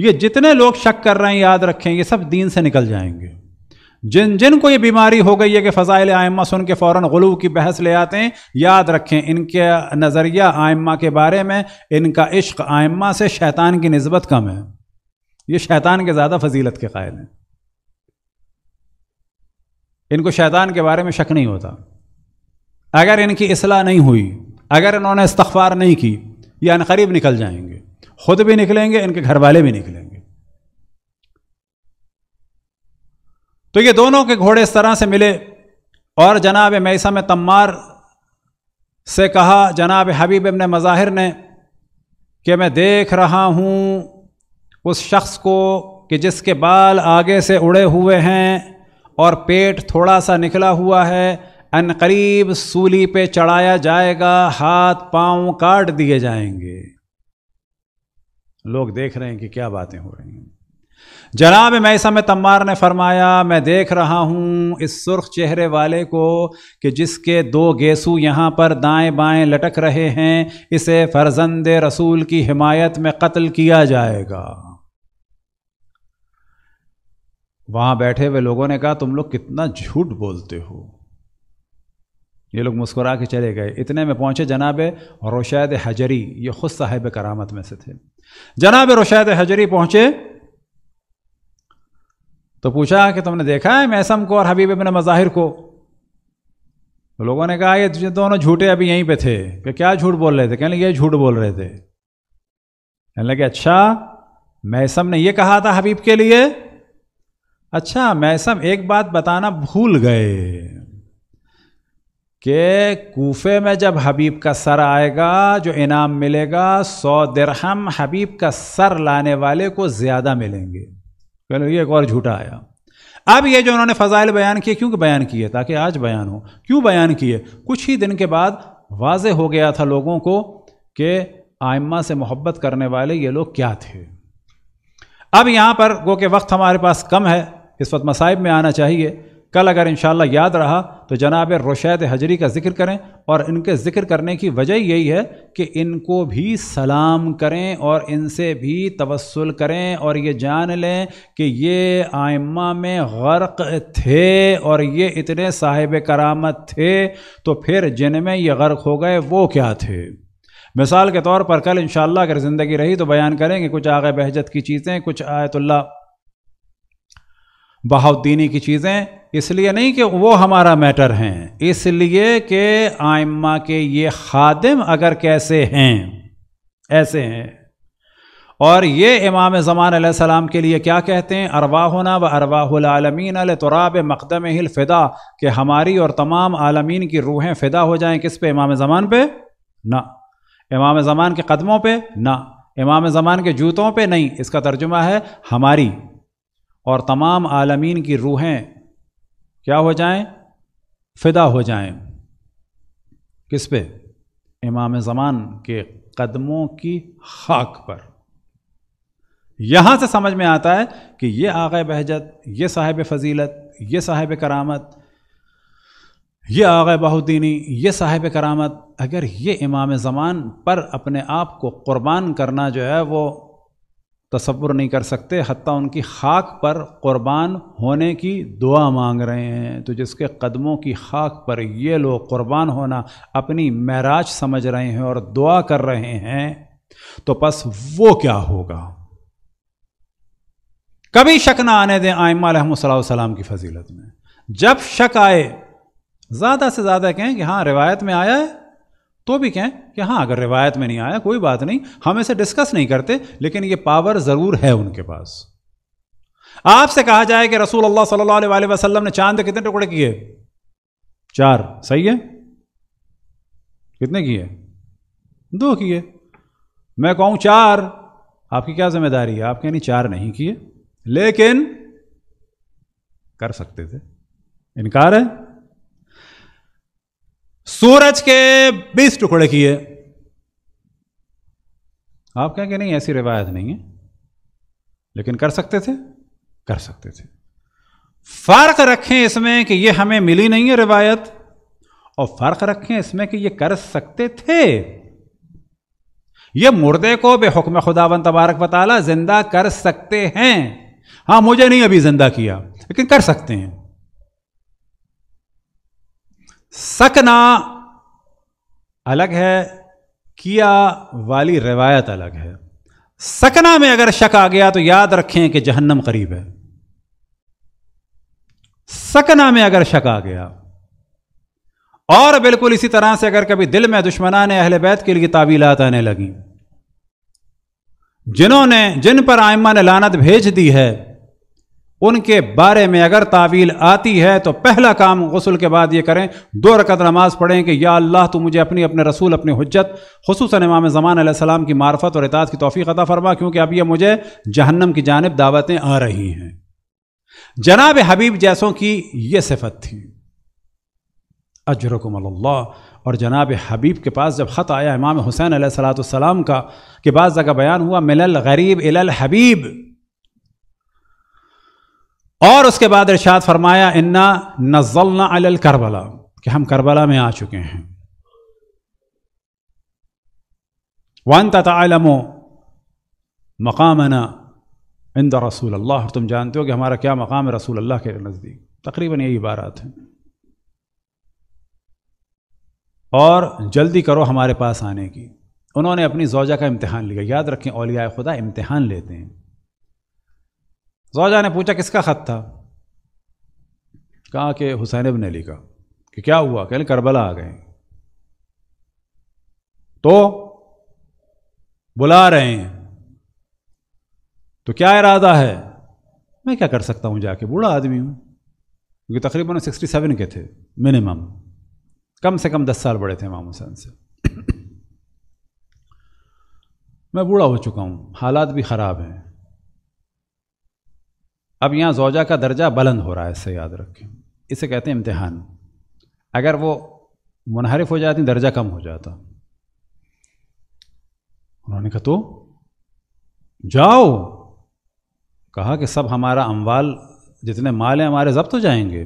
ये जितने लोग शक कर रहे हैं याद रखें ये सब दीन से निकल जाएंगे जिन जिन को ये बीमारी हो गई है कि फ़ज़ाइल आयमा सुन के फ़ौर गलू की बहस ले आते हैं याद रखें इनके नज़रिया आयमा के बारे में इनका इश्क आयमा से शैतान की नस्बत कम है ये शैतान के ज़्यादा फजीलत के कायल हैं इनको शैतान के बारे में शक नहीं होता अगर इनकी असलाह नहीं हुई अगर इन्होंने इस्तफ़ार नहीं की ये अनकरीब निकल जाएंगे खुद भी निकलेंगे इनके घर वाले भी निकलेंगे तो ये दोनों के घोड़े इस तरह से मिले और जनाब मैसा में तम्मार से कहा जनाब हबीब इबन मज़ाहिर ने कि मैं देख रहा हूँ उस शख्स को कि जिसके बाल आगे से उड़े हुए हैं और पेट थोड़ा सा निकला हुआ है करीब सूली पे चढ़ाया जाएगा हाथ पांव काट दिए जाएंगे लोग देख रहे हैं कि क्या बातें हो रही हैं जनाब मैसा में तम्मार ने फरमाया मैं देख रहा हूं इस सुर्ख चेहरे वाले को कि जिसके दो गेसू यहां पर दाएं बाएं लटक रहे हैं इसे फरजंद रसूल की हिमायत में कत्ल किया जाएगा वहां बैठे हुए लोगों ने कहा तुम लोग कितना झूठ बोलते हो ये लोग मुस्कुरा के चले गए इतने में पहुँचे जनाब रोशैद हजरी ये ख़ुद साहेब करामत में से थे जनाब रोशैद हजरी पहुँचे तो पूछा कि तुमने देखा है मैसम को और हबीब अपने मज़ाहिर को तो लोगों ने कहा ये दोनों झूठे अभी यहीं पे थे कि क्या झूठ बोल रहे थे कहने लगे ये झूठ बोल रहे थे कहने लगे अच्छा मैसम ने ये कहा था हबीब के लिए अच्छा मैसम एक बात बताना भूल गए कि कोफे में जब हबीब का सर आएगा जो इनाम मिलेगा सौ दरहम हबीब का सर लाने वाले को ज़्यादा मिलेंगे पहले ये एक और झूठा आया अब ये जो उन्होंने फ़जाइल बयान किए क्योंकि बयान किए ताकि आज बयान हो क्यों बयान किए कुछ ही दिन के बाद वाज हो गया था लोगों को कि आयमा से मोहब्बत करने वाले ये लोग क्या थे अब यहाँ पर गो के वक्त हमारे पास कम है इस वक्त मसाइब में आना चाहिए कल अगर इन याद रहा तो जनाब रोशैद हजरी का जिक्र करें और इनके जिक्र करने की वजह यही है कि इनको भी सलाम करें और इनसे भी तवसल करें और ये जान लें कि ये आयमा में गर्क थे और ये इतने साहिब करामत थे तो फिर जिनमें ये गर्क हो गए वो क्या थे मिसाल के तौर पर कल इन अगर ज़िंदगी रही तो बयान करेंगे कुछ आगे बहजत की चीज़ें कुछ आयतुल्ला बहुत दीनी की चीज़ें इसलिए नहीं कि वो हमारा मैटर हैं इसलिए कि आइम्मा के ये खादिम अगर कैसे हैं ऐसे हैं और ये इमाम ज़मान सलाम के लिए क्या कहते हैं होना व अरवाहमीन तुराब मकदम हिलफ़िदा कि हमारी और तमाम आलमीन की रूहें फ़िदा हो जाएं किस पे इमाम ज़मान पे ना इमाम ज़मान के कदमों पे ना इमाम ज़मान के जूतों पे नहीं इसका तर्जुमा है हमारी और तमाम आलमीन की रूहें क्या हो जाएं फिदा हो जाएं किस पे इमाम ज़मान के कदमों की खाक पर यहाँ से समझ में आता है कि ये आगे बहजत ये साहिब फजीलत ये साहिब करामत ये आगे बहुद्दीनी ये साहिब करामत अगर ये इमाम ज़मान पर अपने आप को क़ुरबान करना जो है वो तस्वुर नहीं कर सकते हती उनकी खाक पर क़ुरबान होने की दुआ मांग रहे हैं तो जिसके कदमों की खाक पर ये लोग क़ुरबान होना अपनी महराज समझ रहे हैं और दुआ कर रहे हैं तो बस वो क्या होगा कभी शक ना आने दें आयमा की फजीलत में जब शक आए ज़्यादा से ज़्यादा कहें कि हाँ रिवायत में आया है तो भी कहें कि हाँ अगर रिवायत में नहीं आया कोई बात नहीं हम इसे डिस्कस नहीं करते लेकिन ये पावर ज़रूर है उनके पास आपसे कहा जाए कि रसूल अल्लाह सल्लल्लाहु अलैहि वसल्लम ने चांद कितने टुकड़े किए चार सही है कितने किए दो किए मैं कहूं चार आपकी क्या जिम्मेदारी है आप कहनी चार नहीं किए लेकिन कर सकते थे इनकार है सूरज के बीस टुकड़े किए आप कहें कि नहीं ऐसी रिवायत नहीं है लेकिन कर सकते थे कर सकते थे फर्क रखें इसमें कि ये हमें मिली नहीं है रिवायत और फर्क रखें इसमें कि ये कर सकते थे ये मुर्दे को बेहुक्म खुदावन तबारक बताला जिंदा कर सकते हैं हाँ मुझे नहीं अभी जिंदा किया लेकिन कर सकते हैं सकना अलग है किया वाली रिवायत अलग है सकना में अगर शक आ गया तो याद रखें कि जहन्नम करीब है सकना में अगर शक आ गया और बिल्कुल इसी तरह से अगर कभी दिल में दुश्मनान अहल बैत के लिए ताबीलात आने लगी जिन्होंने जिन पर आयमा ने लानत भेज दी है उनके बारे में अगर तावील आती है तो पहला काम गसल के बाद ये करें दो रकत नमाज पढ़ें कि या अल्लाह तो मुझे अपनी अपने रसूल अपनी हजत खसूस इमाम ज़मान सलाम की मार्फत और इताज की तोफ़ी अदा फरमा क्योंकि अब यह मुझे जहन्नम की जानब दावतें आ रही हैं जनाब हबीब जैसों की यह सिफत थी अजरकम और जनाब हबीब के पास जब ख़त आया इमाम हुसैन सलाम का के बाद जगह बयान हुआ मिलल गरीब इलल हबीब और उसके बाद इर्शाद फरमाया इन्ना नजलना अल करबला कि हम करबला में आ चुके हैं वन तलमो मकामना इंद रसूल अल्लाह तुम जानते हो कि हमारा क्या मकाम है रसूल अल्लाह के नज़दीक तकरीबन यही इबारात है और जल्दी करो हमारे पास आने की उन्होंने अपनी जोजा का इम्तहान लिया याद रखें अलिया खुदा इम्तहान लेते हैं जोजा ने पूछा किसका ख़त था कहा कि हुसैन अब ने लिखा कि क्या हुआ कह करबला आ गए तो बुला रहे हैं तो क्या इरादा है मैं क्या कर सकता हूं जाके बूढ़ा आदमी हूं क्योंकि तकरीबन सिक्सटी सेवन के थे मिनिमम कम से कम दस साल बड़े थे मामू हुसैन से मैं बूढ़ा हो चुका हूं हालात भी ख़राब हैं अब यहाँ जोजा का दर्जा बुलंद हो रहा है इससे याद रखें इसे कहते हैं इम्तहान अगर वो मुनहरफ हो जाती दर्जा कम हो जाता उन्होंने कहा तो जाओ कहा कि सब हमारा अमवाल जितने माल हैं हमारे जब्त हो जाएंगे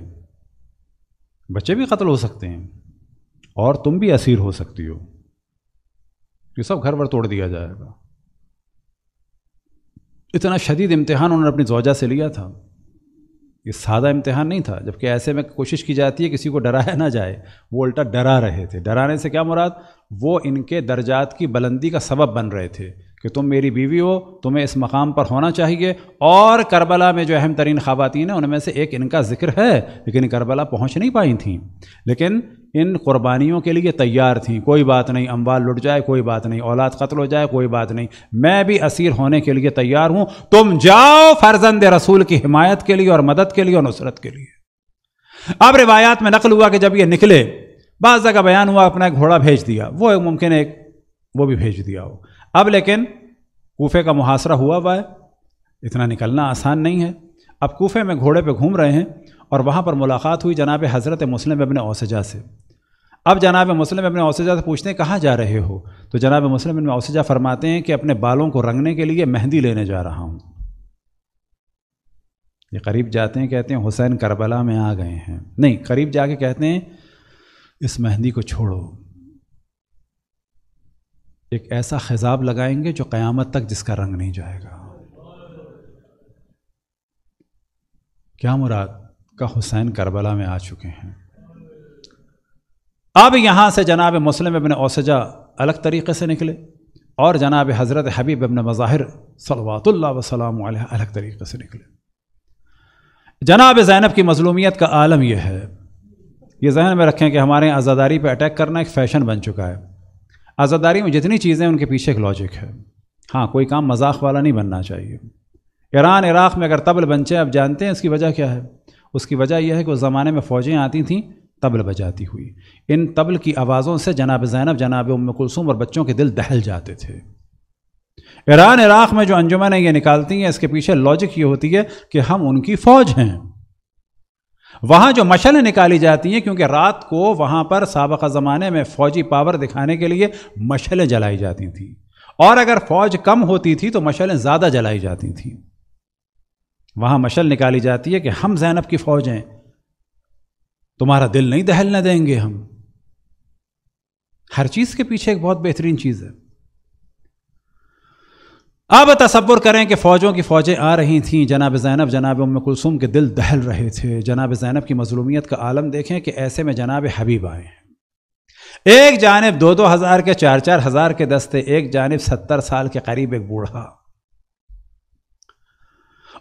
बच्चे भी कत्ल हो सकते हैं और तुम भी असीर हो सकती हो ये सब घर पर तोड़ दिया जाएगा इतना शदीद इम्तहान उन्होंने अपनी जोजा से लिया था ये सादा इम्तहान नहीं था जबकि ऐसे में कोशिश की जाती है किसी को डराया ना जाए वो उल्टा डरा रहे थे डराने से क्या मुराद वो इनके दर्जात की बुलंदी का सबब बन रहे थे कि तुम मेरी बीवी हो तुम्हें इस मकाम पर होना चाहिए और करबला में जो अहम तरीन खवातन हैं उनमें से एक इनका जिक्र है लेकिन करबला पहुँच नहीं पाई थी लेकिन इन कुर्बानियों के लिए तैयार थीं कोई बात नहीं अम्बाल लुट जाए कोई बात नहीं औलाद कत्ल हो जाए कोई बात नहीं मैं भी असीर होने के लिए तैयार हूँ तुम जाओ फर्जंद रसूल की हिमायत के लिए और मदद के लिए और नुसरत के लिए अब रिवायात में नकल हुआ कि जब ये निकले बाज का बयान हुआ अपना एक घोड़ा भेज दिया वो एक मुमकिन एक वो भी भेज दिया हो अब लेकिन कोफे का मुहासरा हुआ हुआ है इतना निकलना आसान नहीं है अब कोफे में घोड़े पर घूम रहे हैं और वहाँ पर मुलाकात हुई जनाब हज़रत मुस्लिम अपने ओसजा से अब जनाब मुस्लिम अपने ओसजा से पूछते हैं कहाँ जा रहे हो तो जनाब मुस्लिम अपने ओसजा फरमाते हैं कि अपने बालों को रंगने के लिए मेहंदी लेने जा रहा हूँ ये करीब जाते हैं कहते हैं हुसैन करबला में आ गए हैं नहीं करीब जाके कहते हैं इस मेहंदी को छोड़ो एक ऐसा खिजाब लगाएंगे जो क़यामत तक जिसका रंग नहीं जाएगा क्या मुराद का हुसैन करबला में आ चुके हैं अब यहाँ से जनाब मुस्लिम अबन औसजा अलग तरीके से निकले और जनाब हज़रत हबीब अबन मज़ाहिर सलवातुल्ला वसलाम अलग तरीके से निकले जनाब ज़ैनब की मजलूमियत का आलम यह है ये जहन में रखें कि हमारे यहाँ आज़ादारी पर अटैक करना एक फ़ैशन बन चुका है आज़ादारी में जितनी चीज़ें उनके पीछे एक लॉजिक है हाँ कोई काम मजाक वाला नहीं बनना चाहिए ईरान इराक़ में अगर तबल बन जाए आप जानते हैं इसकी वजह क्या है उसकी वजह यह है कि उस ज़माने में फ़ौजें आती थीं तबल बजाती हुई इन तबल की आवाज़ों से जनाब जैनब जनाब उम कुलसूम और बच्चों के दिल दहल जाते थे ईरान इराक़ में जो अंजुमन ये निकालती हैं इसके पीछे लॉजिक ये होती है कि हम उनकी फ़ौज हैं वहाँ जो मशलें निकाली जाती हैं क्योंकि रात को वहाँ पर सबका ज़माने में फ़ौजी पावर दिखाने के लिए मशलें जलाई जाती थीं और अगर फ़ौज कम होती थी तो मशलें ज़्यादा जलाई जाती थीं वहाँ मशल निकाली जाती है कि हम जैनब की फ़ौज हैं तुम्हारा दिल नहीं दहलने देंगे हम हर चीज़ के पीछे एक बहुत बेहतरीन चीज़ है अब तस्वुर करें कि फ़ौजों की फ़ौजें आ रही थीं जनाब ज़ैनब जनाब उम कुलसुम के दिल दहल रहे थे जनाब ज़ैनब की मजलूमियत का आलम देखें कि ऐसे में जनाब हबीब आए हैं एक जानब दो दो हज़ार के चार चार हज़ार के दस्ते एक जानब सत्तर साल के करीब एक बूढ़ा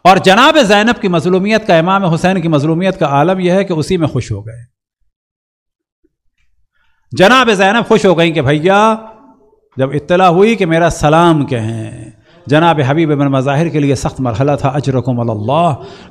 और जनाब जैनब की मजलूमियत का इमाम हुसैन की मजलूमियत का आलम यह है कि उसी में खुश हो गए जनाब जैनब खुश हो गई कि भैया जब इतला हुई कि मेरा सलाम कहें जनाब हबीब इबन मज़ाहिर के लिए सख्त मरहला था अजरकम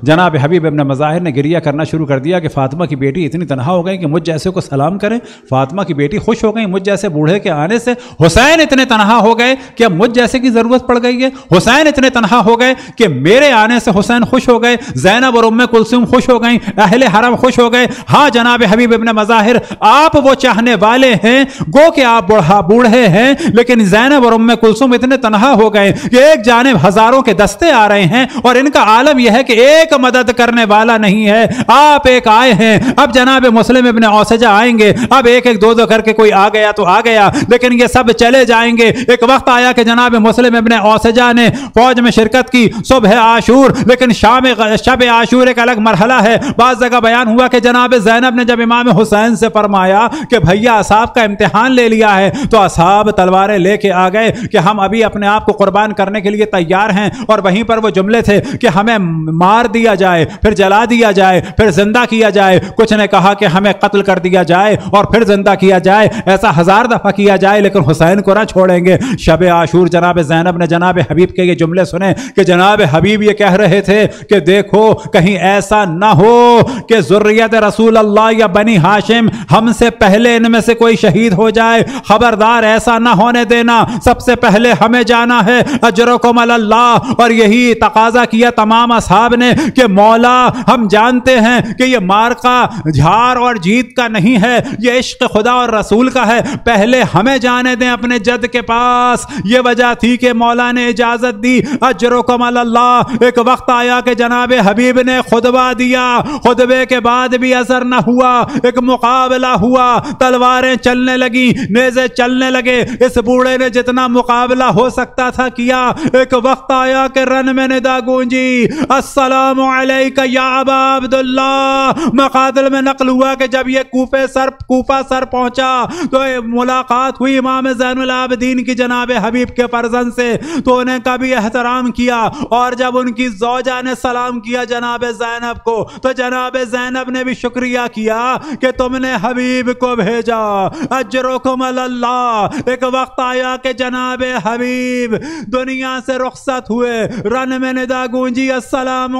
जनाब हबीब इबन मज़ाहिर ने गिरिया करना शुरू कर दिया कि फ़ातिमा की बेटी इतनी तनहा हो गई कि मुझ जैसे को सलाम करें फ़ातिमा की बेटी खुश हो गई मुझ जैसे बूढ़े के आने से हुसैन इतने तनहा हो गए कि अब मुझ जैसे की ज़रूरत पड़ गई है हुसैन इतने तनहा हो गए कि मेरे आने से हुसैन खुश हो गए जैनब और उम्म कुलसुम खुश हो गई अहल हरम खुश हो गए हाँ जनाब हबीब इबन मज़ाहिर आप वो चाहने वाले हैं गो कि आप बूढ़ा बूढ़े हैं लेकिन जैनब और उम्म कुलसुम इतने तनहा हो गए कि एक जानब हजारों के दस्ते आ रहे हैं और इनका आलम यह है कि एक मदद करने वाला नहीं है आप एक आए हैं अब जनाब मुस्लिम इबन औसजा आएंगे अब एक एक दो दो करके कोई आ गया तो आ गया लेकिन ये सब चले जाएंगे एक वक्त आया कि जनाब मुस्लिम इबन औसजा ने फौज में शिरकत की सुबह आशूर लेकिन शाम शब आशूर एक अलग मरहला है बाद जगह बयान हुआ कि जनाब जैनब ने जब इमाम हुसैन से फरमाया कि भैया असाब का इम्तहान ले लिया है तो असाब तलवारें लेके आ गए कि हम अभी अपने आप को कुर्बान कर करने के लिए तैयार हैं और वहीं पर वो जुमले थे कि हमें मार दिया जाए फिर जला दिया जाए फिर जिंदा किया जाए कुछ ने कहा कि हमें कत्ल कर दिया जाए और फिर जिंदा किया जाए ऐसा हजार दफ़ा किया जाए लेकिन हुसैन को ना छोड़ेंगे शब आशूर जनाब जैनब ने जनाब हबीब के ये जुमले सुने कि जनाब हबीब ये कह रहे थे कि देखो कहीं ऐसा ना हो कि जरूरियत रसूल अल्लाह या बनी हाशिम हमसे पहले इनमें से कोई शहीद हो जाए खबरदार ऐसा ना होने देना सबसे पहले हमें जाना है अजरकम अल्लाह और यही तकाजा किया तमाम असहाब ने कि मौला हम जानते हैं कि ये मारका झार और जीत का नहीं है ये इश्क खुदा और रसूल का है पहले हमें जाने दें अपने जद के पास ये वजह थी कि मौला ने इजाज़त दी अजरकम अल्लाह एक वक्त आया कि जनाब हबीब ने खुदबा दिया खुदबे के बाद भी असर न हुआ एक मुकाबला हुआ तलवारें चलने लगी नेजे चलने लगे इस बूढ़े ने जितना मुकाबला हो सकता था किया एक वक्त आया कि रन में निदा गूंजी अस्सलाम या अबा अब्दुल्ला मकातल में नकल हुआ कि जब ये कूफे सर कूफा सर पहुंचा तो मुलाकात हुई इमाम जैनदीन की जनाब हबीब के फर्जन से तो उन्हें कभी एहतराम किया और जब उनकी जोजा ने सलाम किया जनाब जैनब को तो जनाब जैनब ने भी शुक्रिया किया कि तुमने हबीब को भेजा अजरुकुम अल्लाह एक वक्त आया कि जनाब हबीब दुनिया दुनिया से रुखसत हुए रन में निदा गूंजी अस्सलाम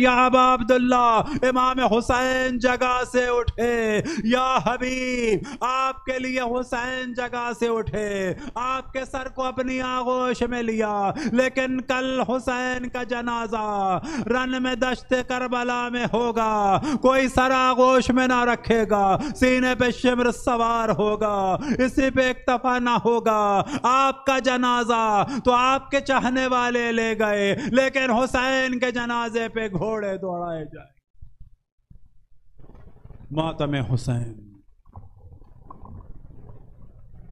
याबा अब्दुल्ला इमाम हुसैन जगह से उठे या हबीब आपके लिए हुसैन जगह से उठे आपके सर को अपनी आगोश में लिया लेकिन कल हुसैन का जनाजा रन में दश्त करबला में होगा कोई सर आगोश में ना रखेगा सीने पे शिमर सवार होगा इसी पे इक्तफा ना होगा आपका जनाजा तो आप आपके चाहने वाले ले गए लेकिन हुसैन के जनाजे पे घोड़े दौड़ाए जाए मातम हुसैन